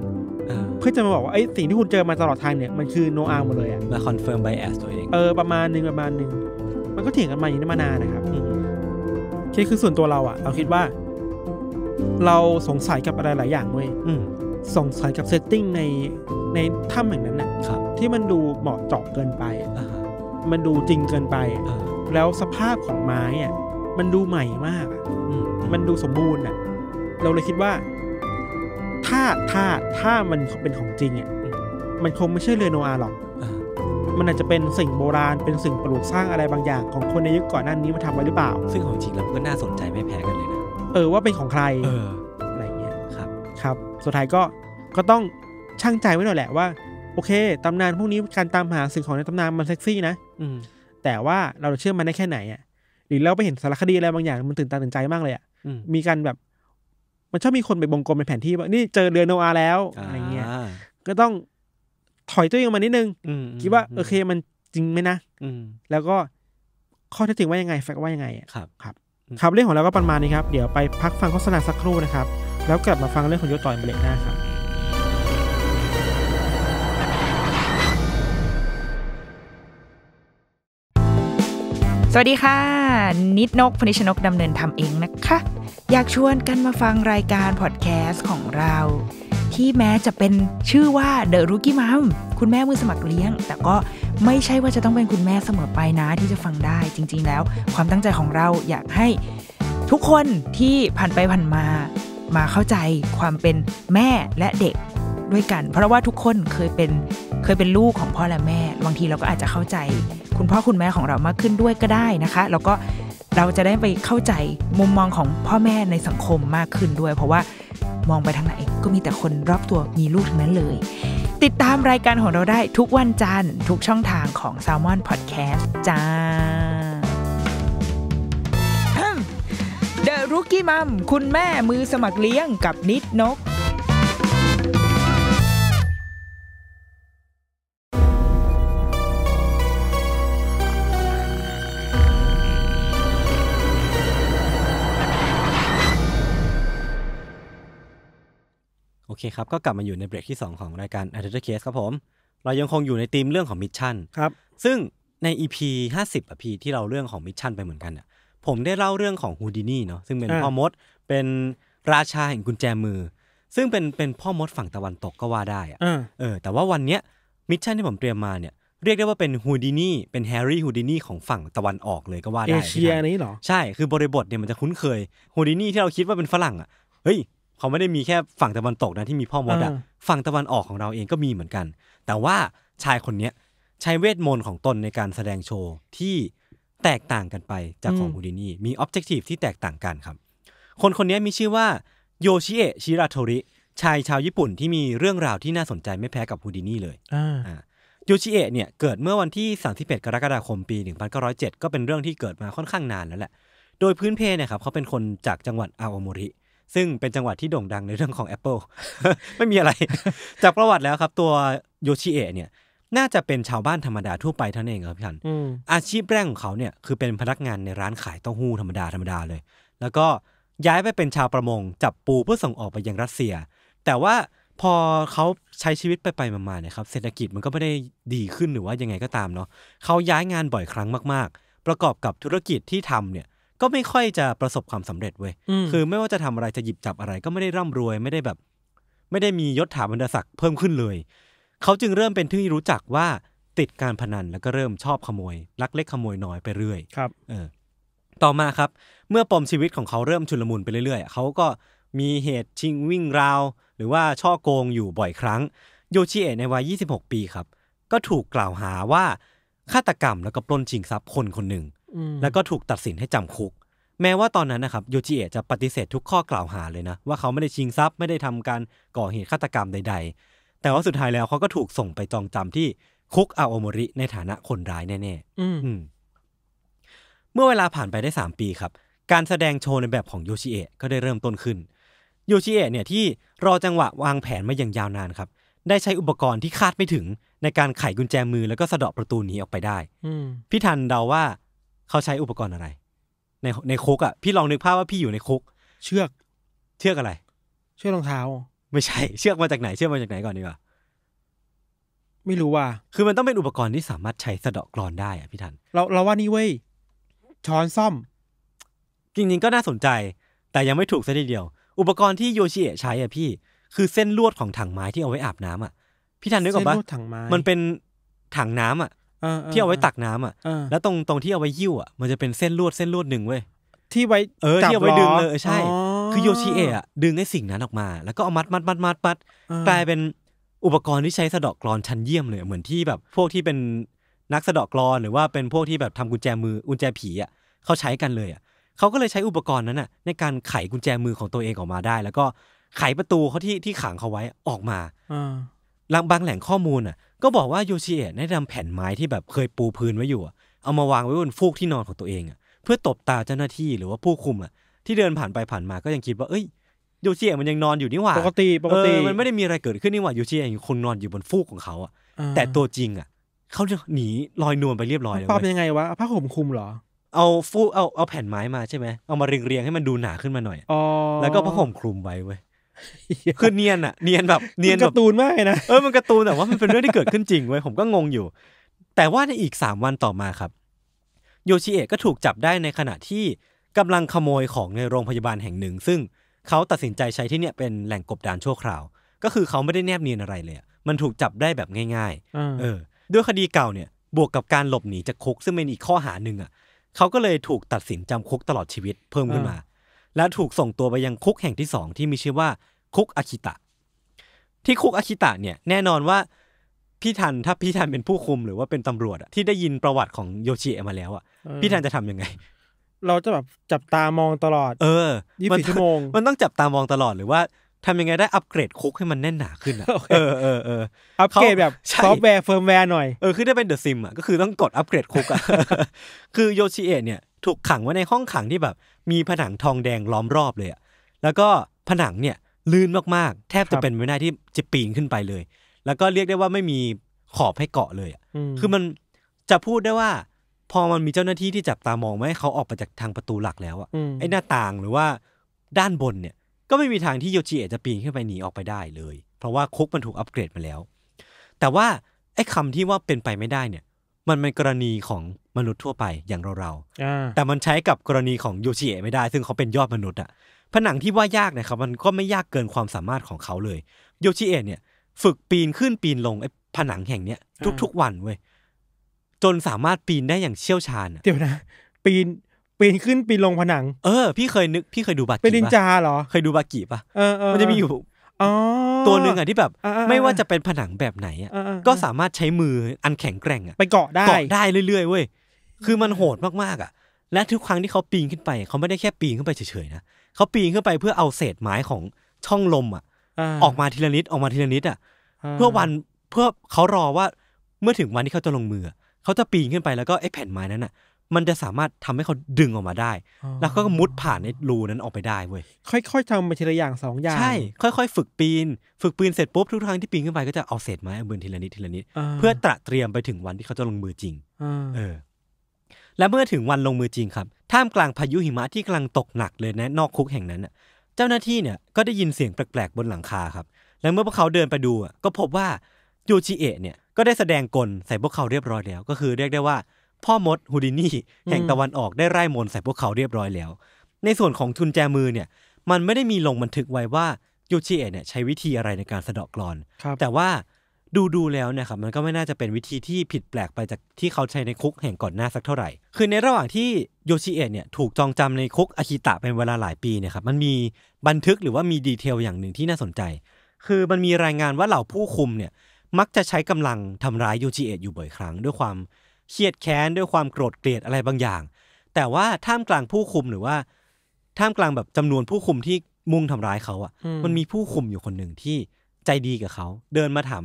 เพื่อจะมาบอกว่าไอ้สิ่งที่คุณเจอมาตลอดทางเนี่ย มันคือโนอาหมดเลยอ่ะมาคอนเฟิร์มไบแอสตัวเองเออประมาณนึงประมาณนึงมันก็เถียงกันมาอย่างนี้มานานนะครับคิคือส่วนตัวเราอ่ะเราคิดว่า เราสงสัยกับอะไรหลายอย่างเว้ยสงสัยกับเซตติ้งในในถ้ำแห่งนั้นน่ะที่มันดูเหมาะเจาะเกินไปอ่ะมันดูจริงเกินไป แล้วสภาพของไม้อ่ะ มันดูใหม่มาก มันดูสมบูรณ์อ่ะ เราเลยคิดว่า ถ้าถ้าถ้ามันเป็นของจริงอ่ะ มันคงไม่ใช่เรือโนอาหรอก มันอาจจะเป็นสิ่งโบราณ เป็นสิ่งปลูกสร้างอะไรบางอย่างของคนในยุคก่อนหน้านี้มาทำไว้หรือเปล่า ซึ่งของจริงแล้วก็น่าสนใจไม่แพ้กันเลยนะ เออว่าเป็นของใครออ อะไรเงี้ย ครับ ครับ สุดท้ายก็ ก็ต้องช่างใจไว้หน่อยแหละว่า โอเคตำนานพวกนี้การตามหาสิ่งของในตำนานมันเซ็กซี่นะแต่ว่าเราเชื่อมันได้แค่ไหนอ่ะหรือเราไปเห็นสารคดีอะไรบางอย่างมันตื่นตาตื่นใจมากเลยอ่ะมีการแบบมันชอบมีคนไปบงกลม็นแผนที่ว่านี่เจอเรือโนอาแล้วอะไรเงี้ยก็ต้องถอยตัวเองมานิดนึงคิดว่าโอเคมันจริงไหมนะแล้วก็ข้อเท็จจริงว่ายังไง แฟกต์ว่ายังไงครับครับ ครับเรื่องของเราก็ประมาณนี้ครับเดี๋ยวไปพักฟังโฆษณาสักครู่นะครับ แล้วกลับมาฟังเรื่องของยศต่อยเบลกหน้าครับสวัสดีค่ะ นิดนกพนิชนกดำเนินทำเองนะคะ อยากชวนกันมาฟังรายการพอดแคสต์ของเรา ที่แม้จะเป็นชื่อว่า The Rookie Mom คุณแม่มือสมัครเลี้ยง แต่ก็ไม่ใช่ว่าจะต้องเป็นคุณแม่เสมอไปนะ ที่จะฟังได้จริงๆ แล้ว ความตั้งใจของเราอยากให้ทุกคนที่ผ่านไปผ่านมา มาเข้าใจความเป็นแม่และเด็กด้วยกันเพราะว่าทุกคนเคยเป็น เคยเป็นลูกของพ่อและแม่บางทีเราก็อาจจะเข้าใจ คุณพ่อคุณแม่ของเรามากขึ้นด้วยก็ได้นะคะ แล้วก็เราจะได้ไปเข้าใจมุมมองของพ่อแม่ในสังคมมากขึ้นด้วย เพราะว่ามองไปทางไหนก็มีแต่คนรอบตัวมีลูกทั้งนั้นเลย ติดตามรายการของเราได้ทุกวันจันทร์ ทุกช่องทางของ s ซ l ม o n Podcast จ้า The Rookie Mom คุณแม่มือสมัครเลี้ยงกับนิดนกอเคครับ ก็กลับมาอยู่ในเบรกที่ 2 ของรายการ a d v e n t u r e Case ครับผม เรายังคงอยู่ในธีมเรื่องของมิชชั่นครับ ซึ่งใน EP 50อ่ะพี่ที่เราเรื่องของมิชชั่นไปเหมือนกันอ่ะผมได้เล่าเรื่องของฮูดินี่เนาะซึ่งเป็นพ่อมดเป็นราชาแห่งกุญแจมือ ซึ่งเป็นเป็นพ่อมดฝั่งตะวันตกก็ว่าได้อ่ะเออแต่ว่าวันเนี้ยมิชชั่นที่ผมเตรียมมาเนี่ยเรียกได้ว่าเป็นฮูดินี่เป็นแฮร์รี่ฮูดินี่ของฝั่งตะวันออกเลยก็ว่าได้เอเชียนี้หรอใช่คือบริบทเนี่ยมันจะคุ้นเคยฮูดินี่ที่เราคิดว่าเป็นฝรั่งอ่ะเฮ้ยเขาไม่ได้มีแค่ฝั่งตะวันตกนะที่มีพ่อมดอะฝั่งตะวันออกของเราเองก็มีเหมือนกัน แต่ว่าชายคนเนี้ยใช้เวทมนต์ของตนในการแสดงโชว์ ที่แตกต่างกันไปจากของฮูดินี่มีออบเจกตีฟที่แตกต่างกันครับ คนคนนี้มีชื่อว่าโยชิเอะชิราโทริชายชาวญี่ปุ่นที่มีเรื่องราวที่น่าสนใจไม่แพ้กับฮูดินี่เลยโยชิเอะเนี่ยเกิดเมื่อวันที่31กรกฎาคม ปี 1907 ก็เป็นเรื่องที่เกิดมาค่อนข้างนานแล้วแหละ โดยพื้นเพเนี่ยครับเขาเป็นคนจากจังหวัดอาโอมริซึ่งเป็นจังหวัดที่โด่งดังในเรื่องของ Apple ไม่มีอะไร จากประวัติแล้วครับตัวโยชิเอะเนี่ยน่าจะเป็นชาวบ้านธรรมดาทั่วไปท่านเองครับพี่ชันอาชีพแรกของเขาเนี่ยคือเป็นพนักงานในร้านขายเต้าหู้ธรรมดา ธรรมดาเลย แล้วก็ย้ายไปเป็นชาวประมง จับปูเพื่อส่งออกไปยังรัสเซีย แต่ว่าพอเขาใช้ชีวิตไปไปมาๆเนี่ยครับเศรษฐกิจมันก็ไม่ได้ดีขึ้นหรือว่ายังไงก็ตามเนาะเขาย้ายงานบ่อยครั้งมากๆ ประกอบกับธุรกิจที่ทำเนี่ยก็ไม่ค่อยจะประสบความสำเร็จเว้ย คือไม่ว่าจะทำอะไรจะหยิบจับอะไรก็ไม่ได้ร่ำรวยไม่ได้แบบ ไม่ได้มียศถาบรรดาศักดิ์เพิ่มขึ้นเลย เขาจึงเริ่มเป็นที่รู้จักว่าติดการพนันแล้วก็เริ่มชอบขโมยลักเล็กขโมยน้อยไปเรื่อย ครับ เออ ต่อมาครับ เมื่อปมชีวิตของเขาเริ่มชุลมุนไปเรื่อยๆเขาก็มีเหตุชิงวิ่งราว หรือว่าช่อโกงอยู่บ่อยครั้ง โยชิเอะในวัย 26 ปีครับ ก็ถูกกล่าวหาว่าฆาตกรรมแล้วก็ปล้นชิงทรัพย์คนคนหนึ่งแล้วก็ถูกตัดสินให้จำคุก แม้ว่าตอนนั้นนะครับ โยจิเอะจะปฏิเสธทุกข้อกล่าวหาเลยนะ ว่าเขาไม่ได้ชิงทรัพย์ไม่ได้ทำการก่อเหตุฆาตกรรมใดๆ แต่ว่าสุดท้ายแล้วเขาก็ถูกส่งไปจองจำที่คุกอาโอมริในฐานะคนร้ายแน่ๆเมื่อเวลาผ่านไปได้ 3 ปีครับ การแสดงโชว์ในแบบของโยชิเอะก็ได้เริ่มต้นขึ้นโยชิเอะเนี่ยที่รอจังหวะวางแผนมาอย่างยาวนานครับ ได้ใช้อุปกรณ์ที่คาดไม่ถึงในการไขกุญแจมือ แล้วก็สะเดาะประตูหนีออกไปได้พี่ทันเดาว่าเขาใช้อุปกรณ์อะไร ในในคุกอ่ะพี่ลองนึกภาพว่าพี่อยู่ในคุก เชือกเชือกอะไร เชือกรองเท้า ไม่ใช่เชือกมาจากไหน เชือกมาจากไหนก่อนดีกว่าไม่รู้ว่า คือมันต้องเป็นอุปกรณ์ที่สามารถใช้สะเดาะกรอนได้อ่ะพี่ทันเราเราว่านี่เว้ยช้อนซ่อม จริงๆ ก็น่าสนใจ แต่ยังไม่ถูกซะทีเดียว อุปกรณ์ที่โยชิเอะใช้อ่ะพี่ คือเส้นลวดของถังไม้ที่เอาไว้อาบน้ำอ่ะพี่ทันนึกออกปะมันเป็นถังน้ำอ่ะที่เอาไว้ตักน้ำอ่ะ แล้วตรงตรงที่เอาไว้ยิ้วอ่ะ มันจะเป็นเส้นลวดเส้นลวดหนึ่งเว้ย ที่ไว้เออที่เอาไว้ดึงเลยใช่ คือโยชิเอะดึงไอ้สิ่งนั้นออกมา แล้วก็เอามัดมัดมัดมัดมัดกลายเป็นอุปกรณ์ที่ใช้สะดอกกรอนชั้นเยี่ยมเลย เหมือนที่แบบพวกที่เป็นนักสะดอกกรอนหรือว่าเป็นพวกที่แบบทำกุญแจมือกุญแจผีอ่ะเขาใช้กันเลยอ่ะเขาก็เลยใช้อุปกรณ์นั้นอ่ะในการไขกุญแจมือของตัวเองออกมาได้ แล้วก็ไขประตูเขาที่ที่ขังเขาไว้ออกมาบางแหล่งข้อมูลอ่ะ ก็บอกว่าโยชิเอะได้นำแผ่นไม้ที่แบบเคยปูพื้นไว้อยู่เอามาวางไว้บนฟูกที่นอนของตัวเองอ่ะเพื่อตบตาเจ้าหน้าที่หรือว่าผู้คุมอ่ะ ที่เดินผ่านไปผ่านมาก็ยังคิดว่าเอ้ยโยชิเอะมันยังนอนอยู่นี่หว่าปกติปกติมันไม่ได้มีอะไรเกิดขึ้นนี่หว่าโยชิเอะคงนอนอยู่บนฟูกของเขาอ่ะแต่ตัวจริงอ่ะเขาจะหนีลอยนวลไปเรียบร้อยแล้วปรับยังไงวะผ้าห่มคุมเหรอ เอาฟูเอา เอาแผ่นไม้มาใช่ไหมเอามาเรียงเรียงให้มันดูหนาขึ้นมาหน่อยอแล้วก็ผ้าห่มคลุมไว้เว้ยคือเนียนอะเนียนแบบเนียนแบบการ์ตูนมากนะ เออมันการ์ตูนแต่ว่ามันเป็นเรื่องที่เกิดขึ้นจริงเว้ยผมก็งงอยู่ แต่ว่าในอีกสามวันต่อมาครับ โยชิเอะก็ถูกจับได้ในขณะที่กำลังขโมยของในโรงพยาบาลแห่งหนึ่ง ซึ่งเขาตัดสินใจใช้ที่เนี่ยเป็นแหล่งกบดานชั่วคราว ก็คือเขาไม่ได้แนบเนียนอะไรเลยมันถูกจับได้แบบง่ายๆเออ ด้วยคดีเก่าเนี่ย บวกกับการหลบหนีจากคุกซึ่งเป็นอีกข้อหาหนึ่งอ่ะ เขาก็เลยถูกตัดสินจำคุกตลอดชีวิตเพิ่มขึ้นมาและถูกส่งตัวไปยังคุกแห่งที่สองที่มีชื่อว่าคุกอาคิตะที่คุกอาคิตะ เนี่ยแน่นอนว่า พี่ทัน ถ้าพี่ทันเป็นผู้คุมหรือว่าเป็นตำรวจที่ได้ยินประวัติของโยชิเอมาแล้วอ่ะพี่ทันจะทํำยังไง เราจะแบบจับตามองตลอด เออยี่สิบชั่วโมงมันต้องจับตามองตลอดหรือว่าทำยังไงได้อัปเกรดคุกให้มันแน่นหนาขึ้นอ่ะเออเออเอออัปเกรดแบบซอฟต์แวร์เฟิร์มแวร์หน่อยเออคือได้เป็นเดอะซิมอ่ะก็คือต้องกดอัปเกรดคุกอ่ะคือโยชิเอะเนี่ยถูกขังไว้ในห้องขังที่แบบ มีผนังทองแดงล้อมรอบเลยอะแล้วก็ผนังเนี่ยลื่นมากๆ แทบจะเป็นไม่ได้ที่จะปีนขึ้นไปเลย แล้วก็เรียกได้ว่าไม่มีขอบให้เกาะเลยอะคือมันจะพูดได้ว่า พอมันมีเจ้าหน้าที่ที่จับตามองไม่ให้เขาออกไปจากทางประตูหลักแล้วอะไอ้หน้าต่างหรือว่าด้านบนเนี่ย ก็ไม่มีทางที่โยชิเอะจะปีนขึ้นไปหนีออกไปได้เลย เพราะว่าคุกมันถูกอัปเกรดมาแล้ว แต่ว่าไอ้คำที่ว่าเป็นไปไม่ได้เนี่ยมันเป็นกรณีของมนุษย์ทั่วไปอย่างเราๆแต่มันใช้กับกรณีของโยชิเอะไม่ได้ซึ่งเขาเป็นยอดมนุษย์อะผนังที่ว่ายากนะครับ มันก็ไม่ยากเกินความสามารถของเขาเลยโยชิเอะเนี่ย ฝึกปีนขึ้นปีนลงไอ้ผนังแห่งเนี้ยทุก ๆ วันเว้ยจนสามารถปีนได้อย่างเชี่ยวชาญเดี๋ยวนะปีนปีนขึ้นปีนลงผนังเออพี่เคยนึกพี่เคยดูบากิปะเป็นนินจาเหรอ เคยดูบากิปะมันจะมีอยู่ตัวหนึ่งอ่ะที่แบบไม่ว่าจะเป็นผนังแบบไหนอ่ะก็สามารถใช้มืออันแข็งแกร่งอ่ะไปเกาะได้เกาะได้เรื่อย ๆ เว้ยคือมันโหดมากๆอ่ะ และทุกครั้งที่เขาปีนขึ้นไปเขาไม่ได้แค่ปีนขึ้นไปเฉยๆนะเขาปีนขึ้นไปเพื่อเอาเศษไม้ของช่องลมอ่ะ ออกมาทีละนิดออกมาทีละนิดอ่ะเพื่อวันเพื่อเขารอว่าเมื่อถึงวันที่เขาจะลงมือเขาจะปีนขึ้นไปแล้วก็ไอ้แผ่นไม้นั้นอ่ะมันจะสามารถทำให้เขาดึงออกมาได้ แล้วก็มุดผ่านในรูนั้นออกไปได้เว้ย ค่อยๆทำไปทีละอย่างสองอย่าง ใช่ ค่อยๆฝึกปีน ฝึกปีนเสร็จปุ๊บทุกครั้งที่ปีนขึ้นไปก็จะเอาเศษไม้เอาเบือนทีละนิดทีละนิดเพื่อตระเตรียมไปถึงวันที่เขาจะลงมือจริง เออ และเมื่อถึงวันลงมือจริงครับ ท่ามกลางพายุหิมะที่กำลังตกหนักเลยนะ นอกคุกแห่งนั้นเจ้าหน้าที่เนี่ย ก็ได้ยินเสียงแปลกๆบนหลังคาครับ และเมื่อพวกเขาเดินไปดูก็พบว่ายูจิเอะเนี่ยก็ได้แสดงกลใส่พวกเขาเรียบร้อยแล้ว ก็คือเรียกได้ว่าพ่อมดฮูดินี่แห่งตะวันออกได้ไล่มนใส่พวกเขาเรียบร้อยแล้ว ในส่วนของทุนแจมือเนี่ย มันไม่ได้มีลงบันทึกไว้ว่ายูชิเอะเนี่ยใช้วิธีอะไรในการสะเดาะกรอน แต่ว่า ดูดูแล้วนะครับมันก็ไม่น่าจะเป็นวิธีที่ผิดแปลกไปจากที่เขาใช้ในคุกแห่งก่อนหน้าสักเท่าไหร่ คือในระหว่างที่โยชิเอะเนี่ยถูกจองจำในคุกอากิตะเป็นเวลาหลายปีเนี่ยครับมันมีบันทึกหรือว่ามีดีเทลอย่างหนึ่งที่น่าสนใจ คือมันมีรายงานว่าเหล่าผู้คุมเนี่ย มักจะใช้กำลังทำร้ายโยชิเอะอยู่บ่อยครั้งด้วยความเครียดแค้นด้วยความโกรธเกลียดอะไรบางอย่าง แต่ว่าท่ามกลางผู้คุมหรือว่า ท่ามกลางแบบจำนวนผู้คุมที่มุ่งทำร้ายเขาอะ่ะ มันมีผู้คุมอยู่คนหนึ่งที่ใจดีกับเขา เดินมาถาม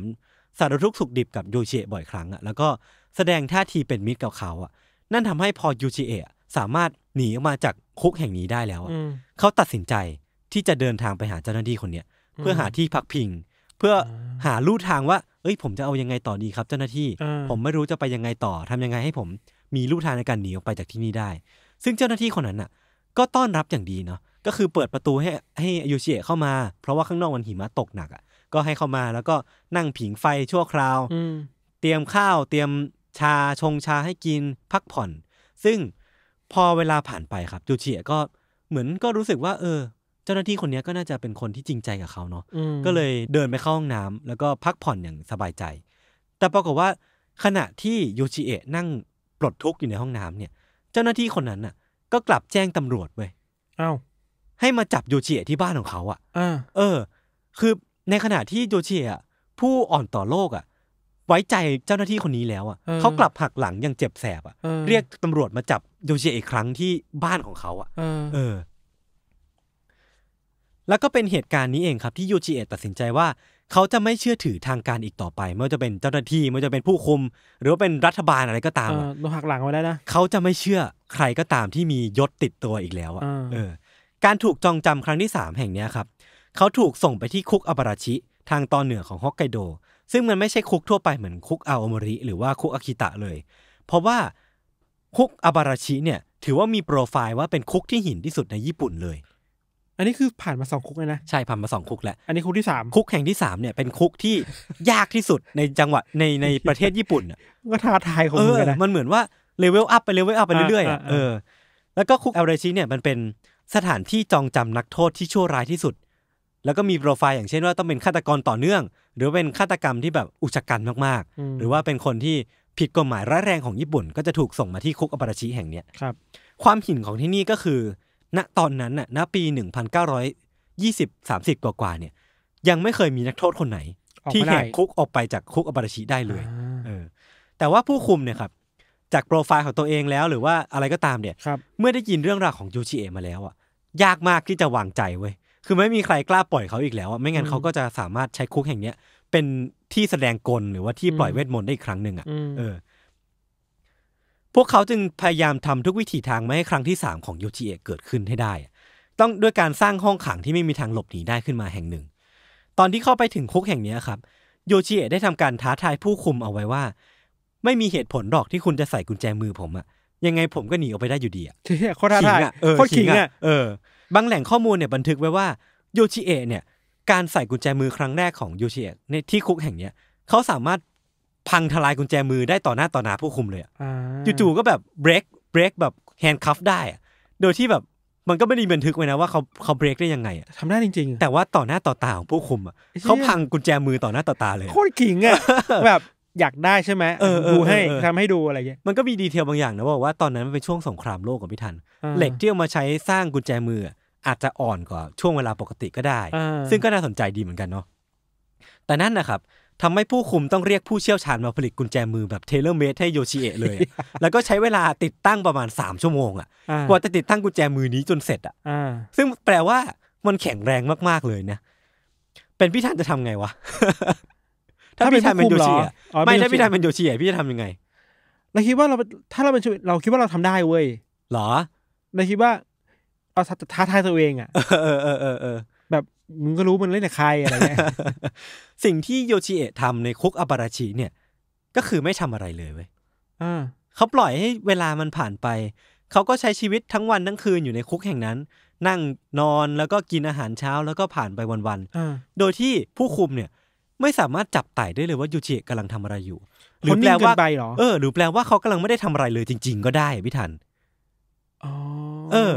สารทุกข์สุขดิบกับยูเชะบ่อยครั้งอะ่ะ แล้วก็แสดงท่าทีเป็นมิตรกับเขาอะ่ะ นั่นทำให้พอยูเชะสามารถหนีออกมาจากคุกแห่งนี้ได้แล้วอะ่ะ เขาตัดสินใจที่จะเดินทางไปหาเจ้าหน้าที่คนเนี้ยเพื่อหาที่พักพิงเพื่อหาลู่ทางว่า เอ้ย ผมจะเอายังไงต่อดีครับ เจ้าหน้าที่ ผมไม่รู้จะไปยังไงต่อ ทำยังไงให้ผม มีลู่ทางในการหนีออกไปจากที่นี่ได้ ซึ่งเจ้าหน้าที่คนนั้นอ่ะ ก็ต้อนรับอย่างดีเนาะ ก็คือเปิดประตูให้ ให้ยูเชเข้ามา เพราะว่าข้างนอกมันหิมะตกหนักอ่ะ ก็ให้เข้ามาแล้วก็นั่งผิงไฟชั่วคราวเตรียมข้าว เตรียมชาชงชาให้กิน พักผ่อน ซึ่งพอเวลาผ่านไปครับยูเชก็เหมือนก็รู้สึกว่า เออเจ้าหน้าที่คนนี้ก็น่าจะเป็นคนที่จริงใจกับเขาเนาะก็เลยเดินไปเข้าห้องน้ำ แล้วก็พักผ่อนอย่างสบายใจ แต่ปรากฏว่า ขณะที่โยชิเอะนั่งปลดทุกข์อยู่ในห้องน้ำเนี่ย เจ้าหน้าที่คนนั้นน่ะ ก็กลับแจ้งตำรวจเว้ยอ้าวให้มาจับโยชิเอะที่บ้านของเขา อ่ะเออคือในขณะที่โยชิเอะผู้อ่อนต่อโลกอ่ะ ไว้ใจเจ้าหน้าที่คนนี้แล้วอ่ะ เขากลับหักหลังยังเจ็บแสบอ่ะเรียกตำรวจมาจับโยชิเอะอีกครั้งที่บ้านของเขาอ่ะเออแล้วก็เป็นเหตุการณ์นี้เองครับที่ยูจิเอตัดสินใจว่า เขาจะไม่เชื่อถือทางการอีกต่อไปไม่ว่าจะเป็นเจ้าหน้าที่ไม่ว่าจะเป็นผู้คุม หรือว่าเป็นรัฐบาลอะไรก็ตามเราหักหลังไว้แล้วนะ เขาจะไม่เชื่อใครก็ตามที่มียศติดตัวอีกแล้วอ่าเออ การถูกจองจำครั้งที่ 3 แห่งเนี้ยครับ เขาถูกส่งไปที่คุกอาบาราชิ ทางตอนเหนือของฮอกไกโดซึ่งมันไม่ใช่คุกทั่วไปเหมือนคุกอาโอมริ หรือว่าคุกอากิตะเลยเพราะว่าคุกอาบาราชิเนี่ย ถือว่ามีโปรไฟล์ว่าเป็นคุกที่หินที่สุดในญี่ปุ่นเลยอันนี้คือผ่านมาสองคุกเลยนะ ใช่ ผ่านมาสองคุกแหละอันนี้คุกที่สามคุกแห่งที่สามเนี่ยเป็นคุกที่ยากที่สุดในจังหวัดในในประเทศญี่ปุ่นอ่ะก็ท้าทายของมึงนะมันเหมือนว่าเลเวลอัพไปเลเวลอัพไปเรื่อยๆอ่ะเออแล้วก็คุกเอลเรชิเนี่ยมันเป็นสถานที่จองจำนักโทษที่ชั่วร้ายที่สุด แล้วก็มีโปรไฟล์อย่างเช่นว่าต้องเป็นฆาตกรต่อเนื่อง หรือเป็นฆาตกรรมที่แบบอุชกันมากๆหรือว่าเป็นคนที่ผิดกฎหมายร้ายแรงของญี่ปุ่น ก็จะถูกส่งมาที่คุกอปราชีแห่งเนี้ยครับ ความหินของที่นี่ก็คือณตอนนั้นน่ะ ณ ปี 1920 30กว่ากว่าเนี่ย ยังไม่เคยมีนักโทษคนไหน ที่แหกคุกออกไปจากคุกอบาราชิได้เลย เออ แต่ว่าผู้คุมเนี่ยครับ จากโปรไฟล์ของตัวเองแล้วหรือว่าอะไรก็ตามเนี่ย เมื่อได้ยินเรื่องราวของยูชิเอมาแล้วอ่ะ ยากมากที่จะวางใจเว้ย คือไม่มีใครกล้าปล่อยเขาอีกแล้วอ่ะ ไม่งั้นเขาก็จะสามารถใช้คุกแห่งเนี้ยเป็นที่แสดงกล หรือว่าที่ปล่อยเวทมนต์ได้อีกครั้งหนึ่งอ่ะเออพวกเขาจึงพยายามทำทุกวิถีทาง ไม่ให้ครั้งที่ 3 ของโยชิเอะเกิดขึ้นให้ได้ ต้องด้วยการสร้างห้องขังที่ไม่มีทางหลบหนีได้ขึ้นมาแห่งหนึ่ง ตอนที่เข้าไปถึงคุกแห่งนี้ครับโยชิเอะได้ทำการท้าทายผู้คุมเอาไว้ว่า ไม่มีเหตุผลหรอกที่คุณจะใส่กุญแจมือผมอะยังไงผมก็หนีออกไปได้อยู่ดีอะเคาท้าทายเคาขิงอะเออบางแหล่งข้อมูลเนี่ยบันทึกไว้ว่าโยชิเอะเนี่ย การใส่กุญแจมือครั้งแรกของโยชิเอะในที่คุกแห่งเนี้ยเขาสามารถพังทลายกุญแจมือได้ต่อหน้าต่อหน้าผู้คุมเลยจู่ๆก็แบบเบรกเบรกแบบแฮนด์คัฟได้โดยที่แบบมันก็ไม่ได้บันทึกไว้นะว่าเขาเขาเบรกได้ยังไงทํทำได้จริง ๆ แต่ว่าต่อหน้าต่อตาของผู้คุมอเขาพังกุญแจมือต่อหน้าต่อตาเลยโคตรขิงอะแบบอยากได้ใช่ไหมดูให้ทำให้ดูอะไรเงี้ยมันก็มีดีเทลบางอย่างนะว่าตอนนั้นเป็นช่วงสงครามโลกกับพิทันเหล็กที่เอามาใช้สร้างกุญแจมือ อาจจะอ่อนกว่าช่วงเวลาปกติก็ได้ซึ่งก็น่าสนใจดีเหมือนกันเนาะแต่นั่นนะครับทำให้ผู้คุมต้องเรียกผู้เชี่ยวชาญมาผลิตกุญแจมือแบบ เทเลเมดให้โยชิเอะเลย แล้วก็ใช้เวลาติดตั้งประมาณ 3 ชั่วโมงอ่ะ กว่าจะติดตั้งกุญแจมือนี้จนเสร็จอ่ะ ซึ่งแปลว่ามันแข็งแรงมาก ๆ เลยนะ เป็นพี่ทันจะทำไงวะ ถ้าพี่ทันเป็นโยชิเอะไม่ถ้าพี่ทันเป็นโยชิเอะพี่จะทำยังไงเราคิดว่าเราถ้าเราเป็นเราคิดว่าเราทำได้เว้ยเหรอเราคิดว่าเอาท้าทายตัวเองอ่ะเออเออเออมึงก็รู้มันเล่นกับใครอะไรเงี้ยสิ่งที่โยชิเอะทำในคุกอาบาราชิเนี่ย ก็คือไม่ทำอะไรเลยเว้ยเขาปล่อยให้เวลามันผ่านไปเขาก็ใช้ชีวิตทั้งวันทั้งคืนอยู่ในคุกแห่งนั้น นั่งนอนแล้วก็กินอาหารเช้าแล้วก็ผ่านไปวันๆโดยที่ผู้คุมเนี่ย ไม่สามารถจับไต่ได้เลยว่าโยชิเอะกำลังทำอะไรอยู่ หรือแปลว่าเออหรือแปลว่าเขากำลังไม่ได้ทำอะไรเลยจริง ๆ ก็ได้พี่ทันเออ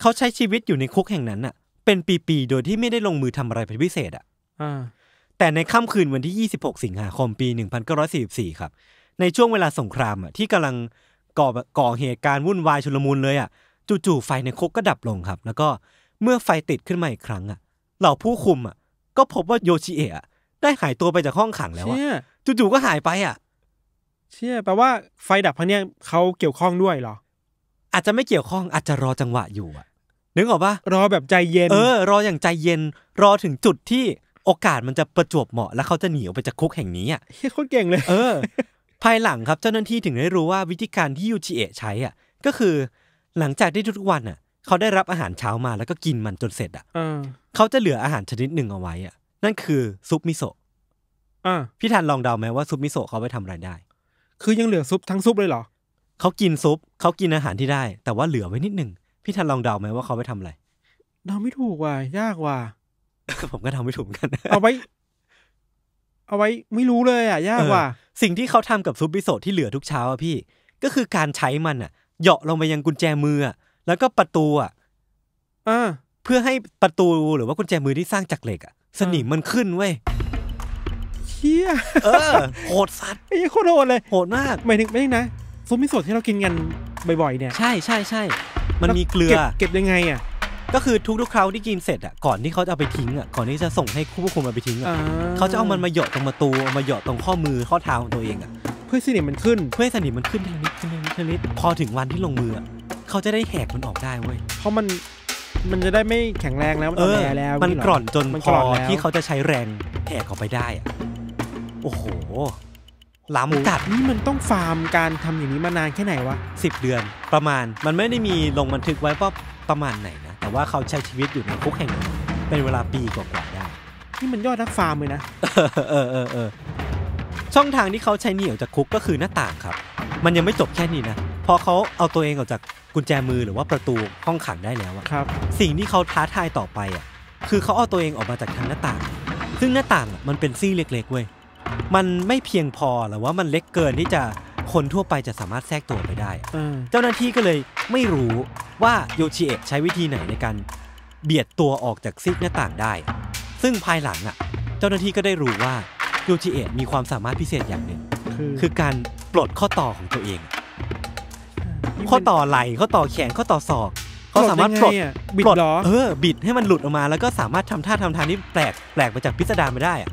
เขาใช้ชีวิตอยู่ในคุกแห่งนั้นอะเป็นปี ๆ โดยที่ไม่ได้ลงมือทำอะไรเป็นพิเศษอ่ะแต่ในค่ำคืนวันที่ 26 สิงหาคมปี 1944 ครับ ในช่วงเวลาสงครามอ่ะที่กำลังก่อก่อเหตุการณ์วุ่นวายชุลมุนเลยอ่ะจู่ๆ ไฟในคุกก็ดับลงครับ แล้วก็เมื่อไฟติดขึ้นมาอีกครั้ง อ่ะเหล่าผู้คุมอ่ะ ก็พบว่าโยชิเอะ ได้หายตัวไปจากห้องขังแล้วอ่ะจู่ๆ ก็หายไปอ่ะเชื่อแปลว่าไฟดับครั้งเนี้ยเขาเกี่ยวข้องด้วยเหรอ อาจจะไม่เกี่ยวข้องอาจจะรอจังหวะอยู่อ่ะนึกออกปะรอแบบใจเย็น เออรออย่างใจเย็น รอถึงจุดที่โอกาสมันจะประจวบเหมาะแล้วเขาจะหนีออกไปจากคุกแห่งนี้อ่ะเฮ้ยโคตรเก่งเลยเออภายหลังครับเจ้าหน้าที่ถึงได้รู้ว่าวิธีการที่ยูจิเอะใช้อ่ะก็คือ หลังจากที่ทุกวันอ่ะเขาได้รับอาหารเช้ามาแล้วก็กินมันจนเสร็จอ่ะเขาจะเหลืออาหารชนิดหนึ่งเอาไว้อ่ะนั่นคือซุปมิโซะอ่ะพี่ทันลองเดาไหมว่าซุปมิโซะเขาไปทำอะไรได้ คือยังเหลือซุปทั้งซุปเลยเหรอเขากินซุปเขากินอาหารที่ได้ แต่ว่าเหลือไว้นิดหนึ่งพี่ทันลองเดาไหมว่าเขาไปทำอะไรเดาไม่ถูกว่ะยากว่ะผมก็ทำไม่ถูกกันเอาไว้ เอาไว้ไม่รู้เลยอ่ะ ยากว่ะสิ่งที่เขาทำกับซุปปิโซที่เหลือทุกเช้าอะพี่ ก็คือการใช้มันอ่ะเหยาะลงไปยังกุญแจมืออ่ะแล้วก็ประตูอ่ะเพื่อให้ประตูหรือว่ากุญแจมือที่สร้างจากเหล็กอ่ะ สนิมมันขึ้นเว้ยเชี่ยเออ โหดสัตว์ไอ้โคตรโหดเลยโหดมากหมายถึงไม่ถึงนะซุปมิโซะที่เรากินกันบ่อยๆเนี่ยใช่ใช่ใช่ มันมีเกลือเก็บยังไง อ่ะ ก็คือทุกๆคราวที่กินเสร็จอ่ะก่อนที่เขาจะเอาไปทิ้งอ่ะก่อนที่จะส่งให้ผู้ควบคุมเอาไปทิ้งอ่ะเขาจะเอามันมาหยอดตรงประตูเอามาหยอดตรงข้อมือข้อเท้าของตัวเองอ่ะเพื่อสนิมมันขึ้นเพื่อสนิมมันขึ้นทีละนิดทีละนิดทีละนิดพอถึงวันที่ลงมือเขาจะได้แหกมันออกได้เว้ยเพราะมันมันจะได้ไม่แข็งแรงแล้วเอ่อนแอแล้วมันกร่อนจนพอที่เขาจะใช้แรงแหกออกไปได้อ่ะโอ้โหล้ำจัดนี่มันต้องฟาร์มการทำอย่างนี้มานานแค่ไหนวะสิบเดือนประมาณมันไม่ได้มีลงบันทึกไว้ว่าประมาณไหนนะแต่ว่าเขาใช้ชีวิตอยู่ในคุกแห่งนี้เป็นเวลาปีกว่าๆได้นี่มันยอดนักฟาร์มเลยนะเออเออเออช่องทางที่เขาใช้หนีออกจากคุกก็คือหน้าต่างครับ มันยังไม่จบแค่นี้นะพอเขาเอาตัวเองออกจากกุญแจมือหรือว่าประตู ห้องขังได้แล้วอะครับ สิ่งที่เขาท้าทายต่อไปอะคือเขาเอาตัวเองออกมาจากทางหน้าต่าง ซึ่งหน้าต่างอะมันเป็นซี่เล็กๆเว้ยมันไม่เพียงพอหรือว่ามันเล็กเกินที่จะคนทั่วไปจะสามารถแทรกตัวไปได้ เจ้าหน้าที่ก็เลยไม่รู้ว่าโยชิเอะใช้วิธีไหนในการเบียดตัวออกจากซิกหน้าต่างได้ ซึ่งภายหลังอ่ะเจ้าหน้าที่ก็ได้รู้ว่าโยชิเอะมีความสามารถพิเศษอย่างหนึ่ง คือการปลดข้อต่อของตัวเอง ข้อต่อไหล่ข้อต่อแขนข้อต่อศอกเขาสามารถปลดบิดเออบิดให้มันหลุดออกมา แล้วก็สามารถทำท่าทำทางที่แปลกแปลกไปจากพิสดารไม่ได้อ่ะ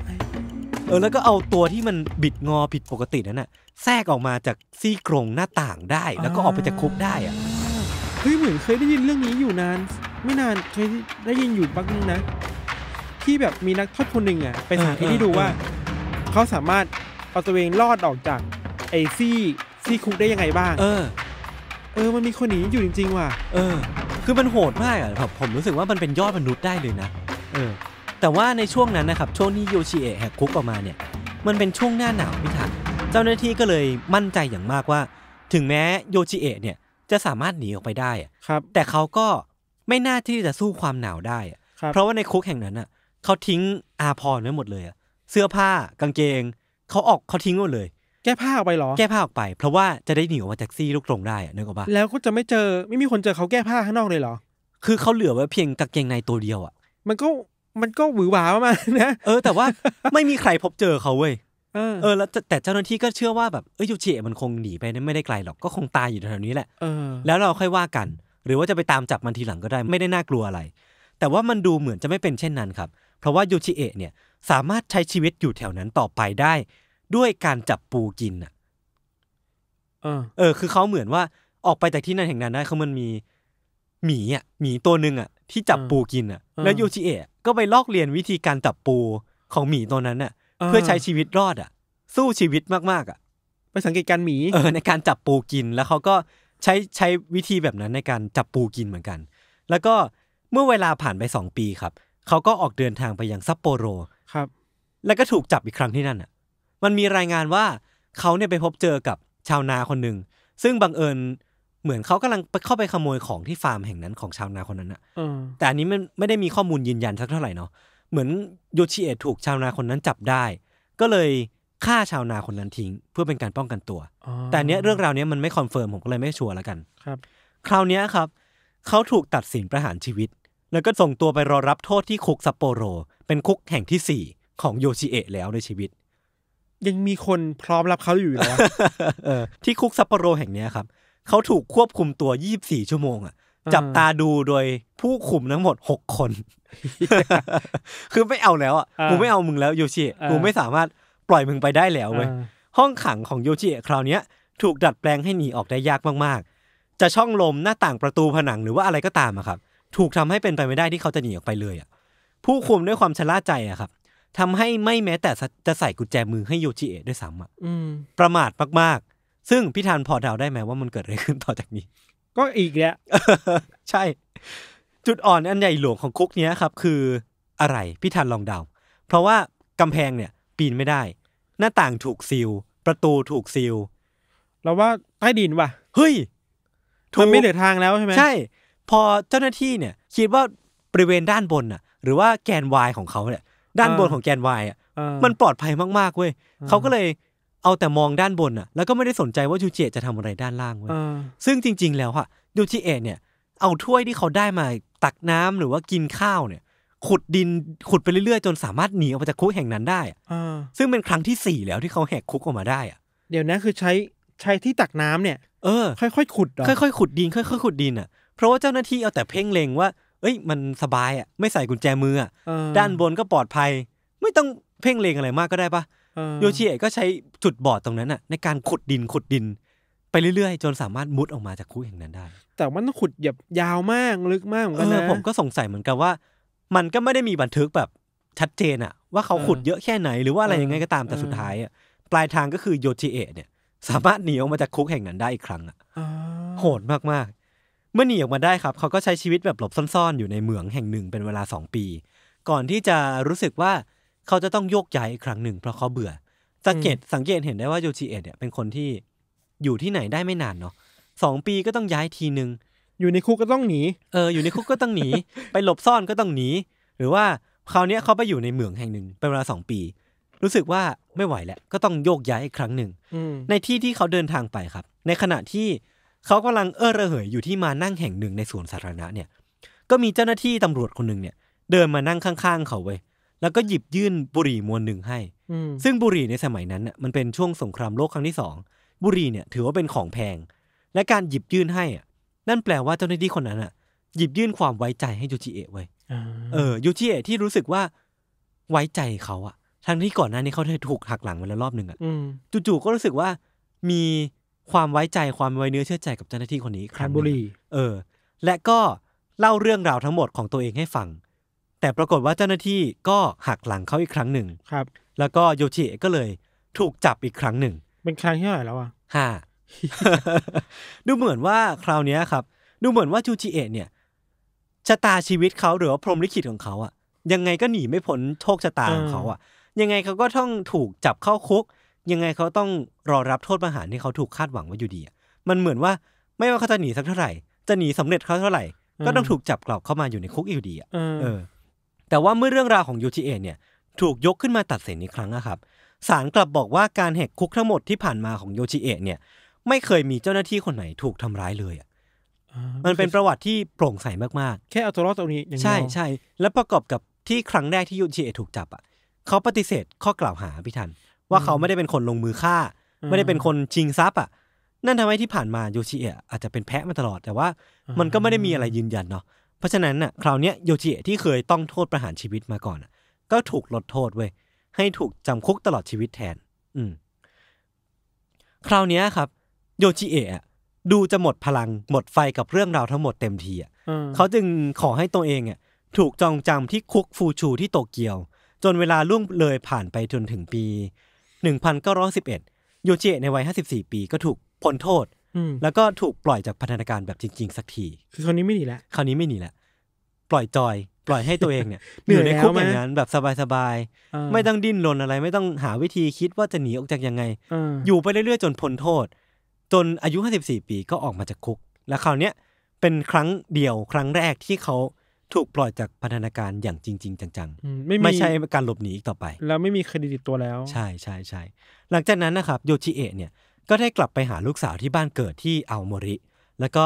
อแล้วก็เอาตัวที่มันบิดงอผิดปกตินั้นน่ะแทรกออกมาจากซี่โครงหน้าต่างได้ แล้วก็ออกไปจากคุกได้อะเฮ้ยเหมือนเคยได้ยินเรื่องนี้อยู่นาน ไม่นานเคยได้ยินอยู่บักนึงนะ ที่แบบมีนักโทษคนหนึ่งอ่ะไปสาธิตให้ดูว่าเขาสามารถเอาตัวเองรอดออกจากไอ้ซี่ซี่คุกได้ยังไงบ้างเออเออมันมีคนหนีอยู่จริงๆว่ะ เออ คือมันโหดมากอ่ะผมรู้สึกว่ามันเป็นยอดมนุษย์ได้เลยนะเออแต่ว่าในช่วงนั้นนะครับช่วงที่โยชิเอะแหกคุกออกมาเนี่ย มันเป็นช่วงหน้าหนาวพิธัเจ้าหน้าที่ก็เลยมั่นใจอย่างมากว่า ถึงแม้โยชิเอะเนี่ยจะสามารถหนีออกไปได้ครับแต่เขาก็ไม่น่าที่จะสู้ความหนาวได้เพราะว่าในคุกแห่งนั้นอ่ะเขาทิ้งอาพรไว้หมดเลยเสื้อผ้ากางเกงเขาออกเขาทิ้งหมดเลย แก้ผ้าออกไปหรอแก้ผ้าออกไป เพราะว่าจะได้หนีออกมาจากซี่ลูกตรงได้นึกออกปะแล้วก็จะไม่เจอไม่มีคนเจอเขาแก้ผ้าข้างนอกเลยหรอคือเขาเหลือไว้เพียงกางเกงในตัวเดียวอ่ะมันก็มันก็หวือหวามากนะ เออแต่ว่าไม่มีใครพบเจอเขาเว้ยเออแล้ว แต่เจ้าหน้าที่ก็เชื่อว่าแบบเอ้ยยูจิมันคงหนีไปไม่ได้ไกลหรอกก็คงตายอยู่แถวนี้แหละแล้วเราค่อยว่ากัน หรือว่าจะไปตามจับมันทีหลังก็ได้ไม่ได้น่ากลัวอะไร แต่ว่ามันดูเหมือนจะไม่เป็นเช่นนั้นครับ เพราะว่ายูชิเอะเนี่ย สามารถใช้ชีวิตอยู่แถวนั้นต่อไปได้ ด้วยการจับปูกินอ่ะเออ คือเขาเหมือนว่า ออกไปจากที่นั่นแห่งนั้นได้เขามันมีหมีอ่ะหมีตัวหนึ่งอ่ะที่จับปูกินอ่ะแล้วยูจิเอะก็ไปลอกเรียนวิธีการจับปูของหมีตัวนั้นอ่ะเพื่อใช้ชีวิตรอดอ่ะ สู้ชีวิตมากๆอ่ะไปสังเกตการหมีเออในการจับปูกิน แล้วเขาก็ใช้ใช้วิธีแบบนั้นในการจับปูกินเหมือนกัน แล้วก็เมื่อเวลาผ่านไปสองปีครับ เขาก็ออกเดินทางไปยังซัปโปโรครับ แล้วก็ถูกจับอีกครั้งที่นั่นอ่ะมันมีรายงานว่า เขาเนี่ยไปพบเจอกับชาวนาคนหนึ่งซึ่งบังเอิญเหมือนเขากำลังไปเข้าไปขโมยของที่ฟาร์มแห่งนั้นของชาวนาคนนั้นอะแต่อันนี้มันไม่ได้มีข้อมูลยืนยันสักเท่าไหร่เนาะ เหมือนโยชิเอะถูกชาวนาคนนั้นจับได้ ก็เลยฆ่าชาวนาคนนั้นทิ้งเพื่อเป็นการป้องกันตัว แต่เนี้ยเรื่องราวเนี้ยมันไม่คอนเฟิร์มผมก็เลยไม่ชัวร์แล้วกัน ครับ คราวนี้ครับ เขาถูกตัดสินประหารชีวิต แล้วก็ส่งตัวไปรอรับโทษที่คุกซัปโปโร เป็นคุกแห่งที่สี่ของโยชิเอะแล้วในชีวิต ยังมีคนพร้อมรับเขาอยู่แล้วที่คุกซัปโปโรแห่งเนี้ยครับเขาถูกควบคุมตัว 24 ชั่วโมงอ่ะจับตาดูโดยผู้คุมทั้งหมด 6 คน คือไม่เอาแล้วอ่ะ กูไม่เอามึงแล้วโยชิกูไม่สามารถปล่อยมึงไปได้แล้วเว้ย ห้องขังของโยชิคราวนี้ถูกดัดแปลงให้หนีออกได้ยากมาก ๆ จะช่องลมหน้าต่างประตูผนังหรือว่าอะไรก็ตามอะครับ ถูกทำให้เป็นไปไม่ได้ที่เขาจะหนีออกไปเลยอ่ะ ผู้คุมด้วยความชะล่าใจอะครับ ทำให้ไม่แม้แต่จะใส่กุญแจมือให้โยชิเอะด้วยซ้ำอะประมาทมากซึ่งพี่ธันพอเดาได้ไหมว่ามันเกิดอะไรขึ้นต่อจากนี้ ก็อีกแล้วใช่ จุดอ่อนอันใหญ่หลวงของคุกเนี้ยครับ คืออะไรพี่ธันลองเดาเพราะว่ากำแพงเนี่ย ปีนไม่ได้ หน้าต่างถูกซีล ประตูถูกซีลเราว่าใต้ดินว่ะเฮ้ยมันไม่เหลือทางแล้วใช่ไหมใช่ พอเจ้าหน้าที่เนี่ยคิดว่าบริเวณด้านบนน่ะ หรือว่าแกนวายของเขาเนี่ยด้านบนของแกนวายอ่ะมันปลอดภัยมากๆเว้ยเขาก็เลยเอาแต่มองด้านบนอะแล้วก็ไม่ได้สนใจว่าจูเจ จะทำอะไรด้านล่างเว้ยซึ่งจริง ๆ แล้วอะจูจิเอเนี่ยเอาถ้วยที่เขาได้มาตักน้ำหรือว่ากินข้าวเนี่ย ขุดดินขุดไปเรื่อยๆจนสามารถหนีออกมาจากคุกแห่งนั้นได้อซึ่งเป็นครั้งที่สี่แล้วที่เขาแหกคุกออกมาได้อะเดี๋ยวนะคือใช้ใช้ที่ตักน้ำเนี่ยเออค่อยๆ ขุดค่อยๆ ขุดดินค่อยๆขุดดินอะเพราะว่าเจ้าหน้าที่เอาแต่เพ่งเล็งว่าเอ้ยมันสบายอะไม่ใส่กุญแจมืออะด้านบนก็ปลอดภัย ไม่ต้องเพ่งเล็งอะไรมากก็ได้ปะโยชิเอะก็ใช้จุดบอดตรงนั้นน่ะ ในการขุดดินขุดดินไปเรื่อยๆ จนสามารถมุดออกมาจากคุกแห่งนั้นได้ แต่มันขุดแบบยาวมาก ลึกมากเหมือนกันนะผมก็สงสัยเหมือนกันว่า มันก็ไม่ได้มีบันทึกแบบชัดเจนอะว่าเขาขุดเยอะแค่ไหนหรือว่าอะไรยังไงก็ตามแต่สุดท้ายอะปลายทางก็คือโยชิเอะเนี่ยสามารถหนีออกมาจากคุกแห่งนั้นได้อีกครั้งอะโหดมากๆ เมื่อหนีออกมาได้ครับ เขาก็ใช้ชีวิตแบบหลบซ่อนๆอยู่ในเหมืองแห่งหนึ่งเป็นเวลาสองปี ก่อนที่จะรู้สึกว่าเขาจะต้องโยกย้ายอีกครั้งหนึ่งเพราะเขาเบื่อสังเกตสังเกตเห็นได้ว่ายูจิเอ็ดเนี่ยเป็นคนที่อยู่ที่ไหนได้ไม่นานเนาะสองปีก็ต้องย้ายทีหนึ่งอยู่ในคุกก็ต้องหนีเออ อยู่ในคุกก็ต้องหนี ไปหลบซ่อนก็ต้องหนีหรือว่าคราวนี้เขาไปอยู่ในเหมืองแห่งหนึ่งเป็นเวลาสองปี รู้สึกว่าไม่ไหวแล้ว ก็ต้องโยกย้ายอีกครั้งหนึ่งในที่ที่เขาเดินทางไปครับ ในขณะที่เขากำลังเออระเหยอยู่ที่มานั่งแห่งหนึ่งในสวนสาธารณะเนี่ย ก็มีเจ้าหน้าที่ตำรวจคนหนึ่งเนี่ยเดินมานั่งข้างๆ เขาไว้แล้วก็หยิบยื่นบุหรี่มวนหนึ่งให้ ซึ่งบุหรี่ในสมัยนั้นมันเป็นช่วงสงครามโลกครั้งที่สอง บุหรี่เนี่ย ถือว่าเป็นของแพง และการหยิบยื่นให้นั่นแปลว่าเจ้าหน้าที่คนนั้นอ่ะหยิบยื่นความไว้ใจให้ยูจิเอะไว้เออ ยูจิเอะที่รู้สึกว่า ไว้ใจเขาอ่ะ ทั้งที่ก่อนหน้านี้เขาได้ถูกหักหลังมาแล้วรอบหนึ่งอ่ะจู่ๆก็รู้สึกว่า มีความไว้ใจความไว้เนื้อเชื่อใจกับเจ้าหน้าที่คนนี้ ครั้งบุรี เออ และก็เล่าเรื่องราวทั้งหมดของตัวเองให้ฟังแต่ปรากฏว่าเจ้าหน้าที่ก็หักหลังเขาอีกครั้งหนึ่งครับ แล้วก็โยชิเอะก็เลยถูกจับอีกครั้งหนึ่ง เป็นครั้งที่เท่าไหร่แล้วอ่ะห้าดูเหมือนว่าคราวนี้ครับ ดูเหมือนว่าจูจิเอะเนี่ยชะตาชีวิตเขาหรือว่าพรหมลิขิตของเขาอะยังไงก็หนีไม่พ้นโชคชะตาของเขาอะยังไงเขาก็ต้องถูกจับเข้าคุก ยังไงเขาต้องรอรับโทษประหารที่เขาถูกคาดหวังไว้อยู่ดีอะมันเหมือนว่าไม่ว่าเขาจะหนีสักเท่าไหร่ จะหนีสาเร็จเขาเท่าไหร่ ก็ต้องถูกจับกลับเข้ามาอยู่ในคุกอยู่ดีอะเออแต่ว่าเมื่อเรื่องราวของ UTA เนี่ยถูกยกขึ้นมาตัดสินอีกครั้งนะครับศาลกลับบอกว่าการแหกคุกทั้งหมดที่ผ่านมาของโยชิเอะเนี่ย ไม่เคยมีเจ้าหน้าที่คนไหนถูกทำร้ายเลยอ่ะมันเป็นประวัติที่โปร่งใสมากๆ แค่เอาตัวรอดตรงนี้ใช่ใช่แล้วประกอบกับที่ครั้งแรกที่โยชิเอะถูกจับอ่ะเขาปฏิเสธข้อกล่าวหาพี่ทันว่าเขาไม่ได้เป็นคนลงมือฆ่า ไม่ได้เป็นคนชิงทรัพย์อ่ะ นั่นทำให้ที่ผ่านมาโยชิเอะอาจจะเป็นแพะมาตลอด แต่ว่ามันก็ไม่ได้มีอะไรยืนยันเนาะเพราะฉะนั้นอ่ะคราวเนี้ยโยชิเอะที่เคยต้องโทษประหารชีวิตมาก่อนอ่ะ ก็ถูกลดโทษเว้ยให้ถูกจำคุกตลอดชีวิตแทน อืม คราวเนี้ยครับโยชิเอะดูจะหมดพลังหมดไฟกับเรื่องราวทั้งหมดเต็มทีอ่ะเขาจึงขอให้ตัวเองอ่ะถูกจองจำที่คุกฟูชูที่โตเกียว จนเวลาล่วงเลยผ่านไปจนถึงปี 1911โยชิเอะในวัย 54 ปีก็ถูกพ้นโทษแล้วก็ถูกปล่อยจากพันธนาการแบบจริงๆสักทีคือคราวนี้ไม่หนีแล้วคราวนี้ไม่หนีแล้วปล่อยจอย ปล่อยให้ตัวเองเนี่ยอยู่ในคุกอย่างนั้นแบบสบายๆไม่ต้องดิ้นรนอะไรไม่ต้องหาวิธีคิดว่าจะหนีออกจากยังไงอยู่ไปเรื่อยๆจนพ้นโทษจนอายุห้าสสิบี่ปีก็ออกมาจากคุก แล้วคราวเนี้ยเป็นครั้งเดียว ครั้งแรกที่เขาถูกปล่อยจากพันธนาการอย่างจริง ๆ จังๆไม่ใช่การหลบหนีอีกต่อไป แล้วไม่มีคดีติดตัวแล้ว ใช่ใช่ใช่หลังจากนั้นนะครับโยชิเอะเนี่ยก็ได้กลับไปหาลูกสาวที่บ้านเกิดที่อาโมริแล้วก็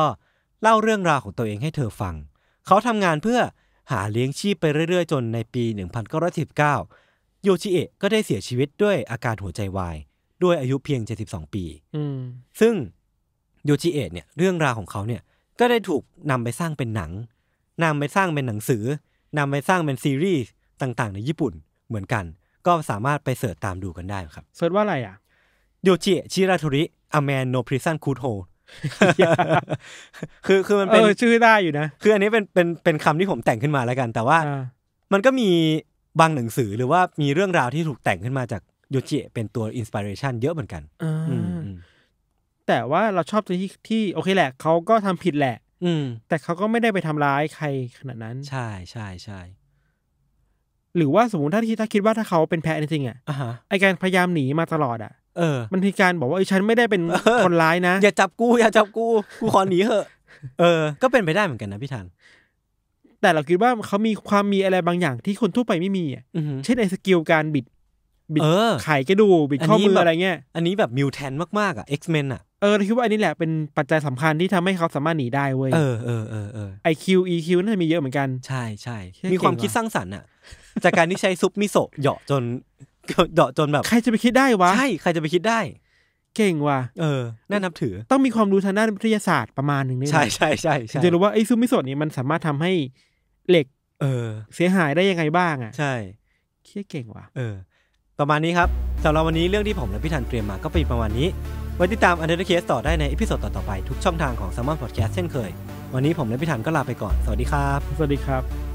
เล่าเรื่องราวของตัวเองให้เธอฟัง เขาทำงานเพื่อหาเลี้ยงชีพไปเรื่อยๆ จนในปี 1919โยชิเอะก็ได้เสียชีวิตด้วยอาการหัวใจวายด้วยอายุเพียง72 ปีซึ่งโยชิเอะเนี่ยเรื่องราวของเขาเนี่ยก็ได้ถูกนำไปสร้างเป็นหนังนำไปสร้างเป็นหนังสือนำไปสร้างเป็นซีรีส์ต่างๆในญี่ปุ่นเหมือนกัน ก็สามารถไปเสิร์ชตามดูกันได้ครับเสิร์ชว่าอะไรอ่ะโยจิชิราทุริอแมนโนพริซันคูโฮคือคือมันเป็นชื่อได้อยู่นะ คืออันนี้เป็นเป็นเป็นคำที่ผมแต่งขึ้นมาแล้วกัน แต่ว่ามันก็มีบางหนังสือหรือว่ามีเรื่องราวที่ถูกแต่งขึ้นมาจากโยจิเป็นตัวอินสปิเรชันเยอะเหมือนกันแต่ว่าเราชอบที่ที่ โอเคแหละ เขาก็ทำผิดแหละ อืม แต่เขาก็ไม่ได้ไปทำร้ายใครขนาดนั้น ใช่ใช่ใช่หรือว่าสมมติถ้าที่ถ้าคิดว่าถ้าเขาเป็นแพ้จริงๆอ่ะไอการพยายามหนีมาตลอดอ่ะเออ มันมีการบอกว่าไอ้ฉันไม่ได้เป็นคนร้ายนะอย่าจับกูอย่าจับกูกูขอหนีเหอะเออ ก็เป็นไปได้เหมือนกันนะพี่ทันแต่เราคิดว่าเขามีความมีอะไรบางอย่างที่คนทั่วไปไม่มีอ่ะเช่นไอ้สกิลการบิดบิดไขกระดูบิดข้อมืออะไรเงี้ยอันนี้แบบมิวแทนมากๆอ่ะเอ็กซ์แมนอ่ะเออเราคิดว่าอันนี้แหละเป็นปัจจัยสำคัญที่ทำให้เขาสามารถหนีได้เว้ยเออเออเออเออไอคิวอีคิวน่าจะมีเยอะเหมือนกันใช่ใช่มีความคิดสร้างสรรค์อ่ะจากการที่ใช้ซุปมิโซะเหยาะจนเดาะจนแบบ ใครจะไปคิดได้วะ ใช่ ใครจะไปคิดได้ เก่งว่ะ เออ น่านับถือต้องมีความรู้ทางด้านวิทยาศาสตร์ประมาณหนึ่งนี่ใช่ใช่ใช่ใช่จะรู้ว่าไอ้ซูมิโซะนี้มันสามารถทำให้เหล็กเออ เสียหายได้ยังไงบ้างอ่ะใช่เคียเก่งว่ะ เออประมาณนี้ครับสำหรับวันนี้เรื่องที่ผมและพี่ธันเตรียมมาก็เป็นประมาณนี้ไว้ติดตามอันเดอร์เคสต่อได้ในอีพิโซดต่อๆไปทุกช่องทางของ s ซอ o พอดแคสต์เช่นเคย วันนี้ผมและพี่ธันก็ลาไปก่อนสวัสดีครับ สวัสดีครับ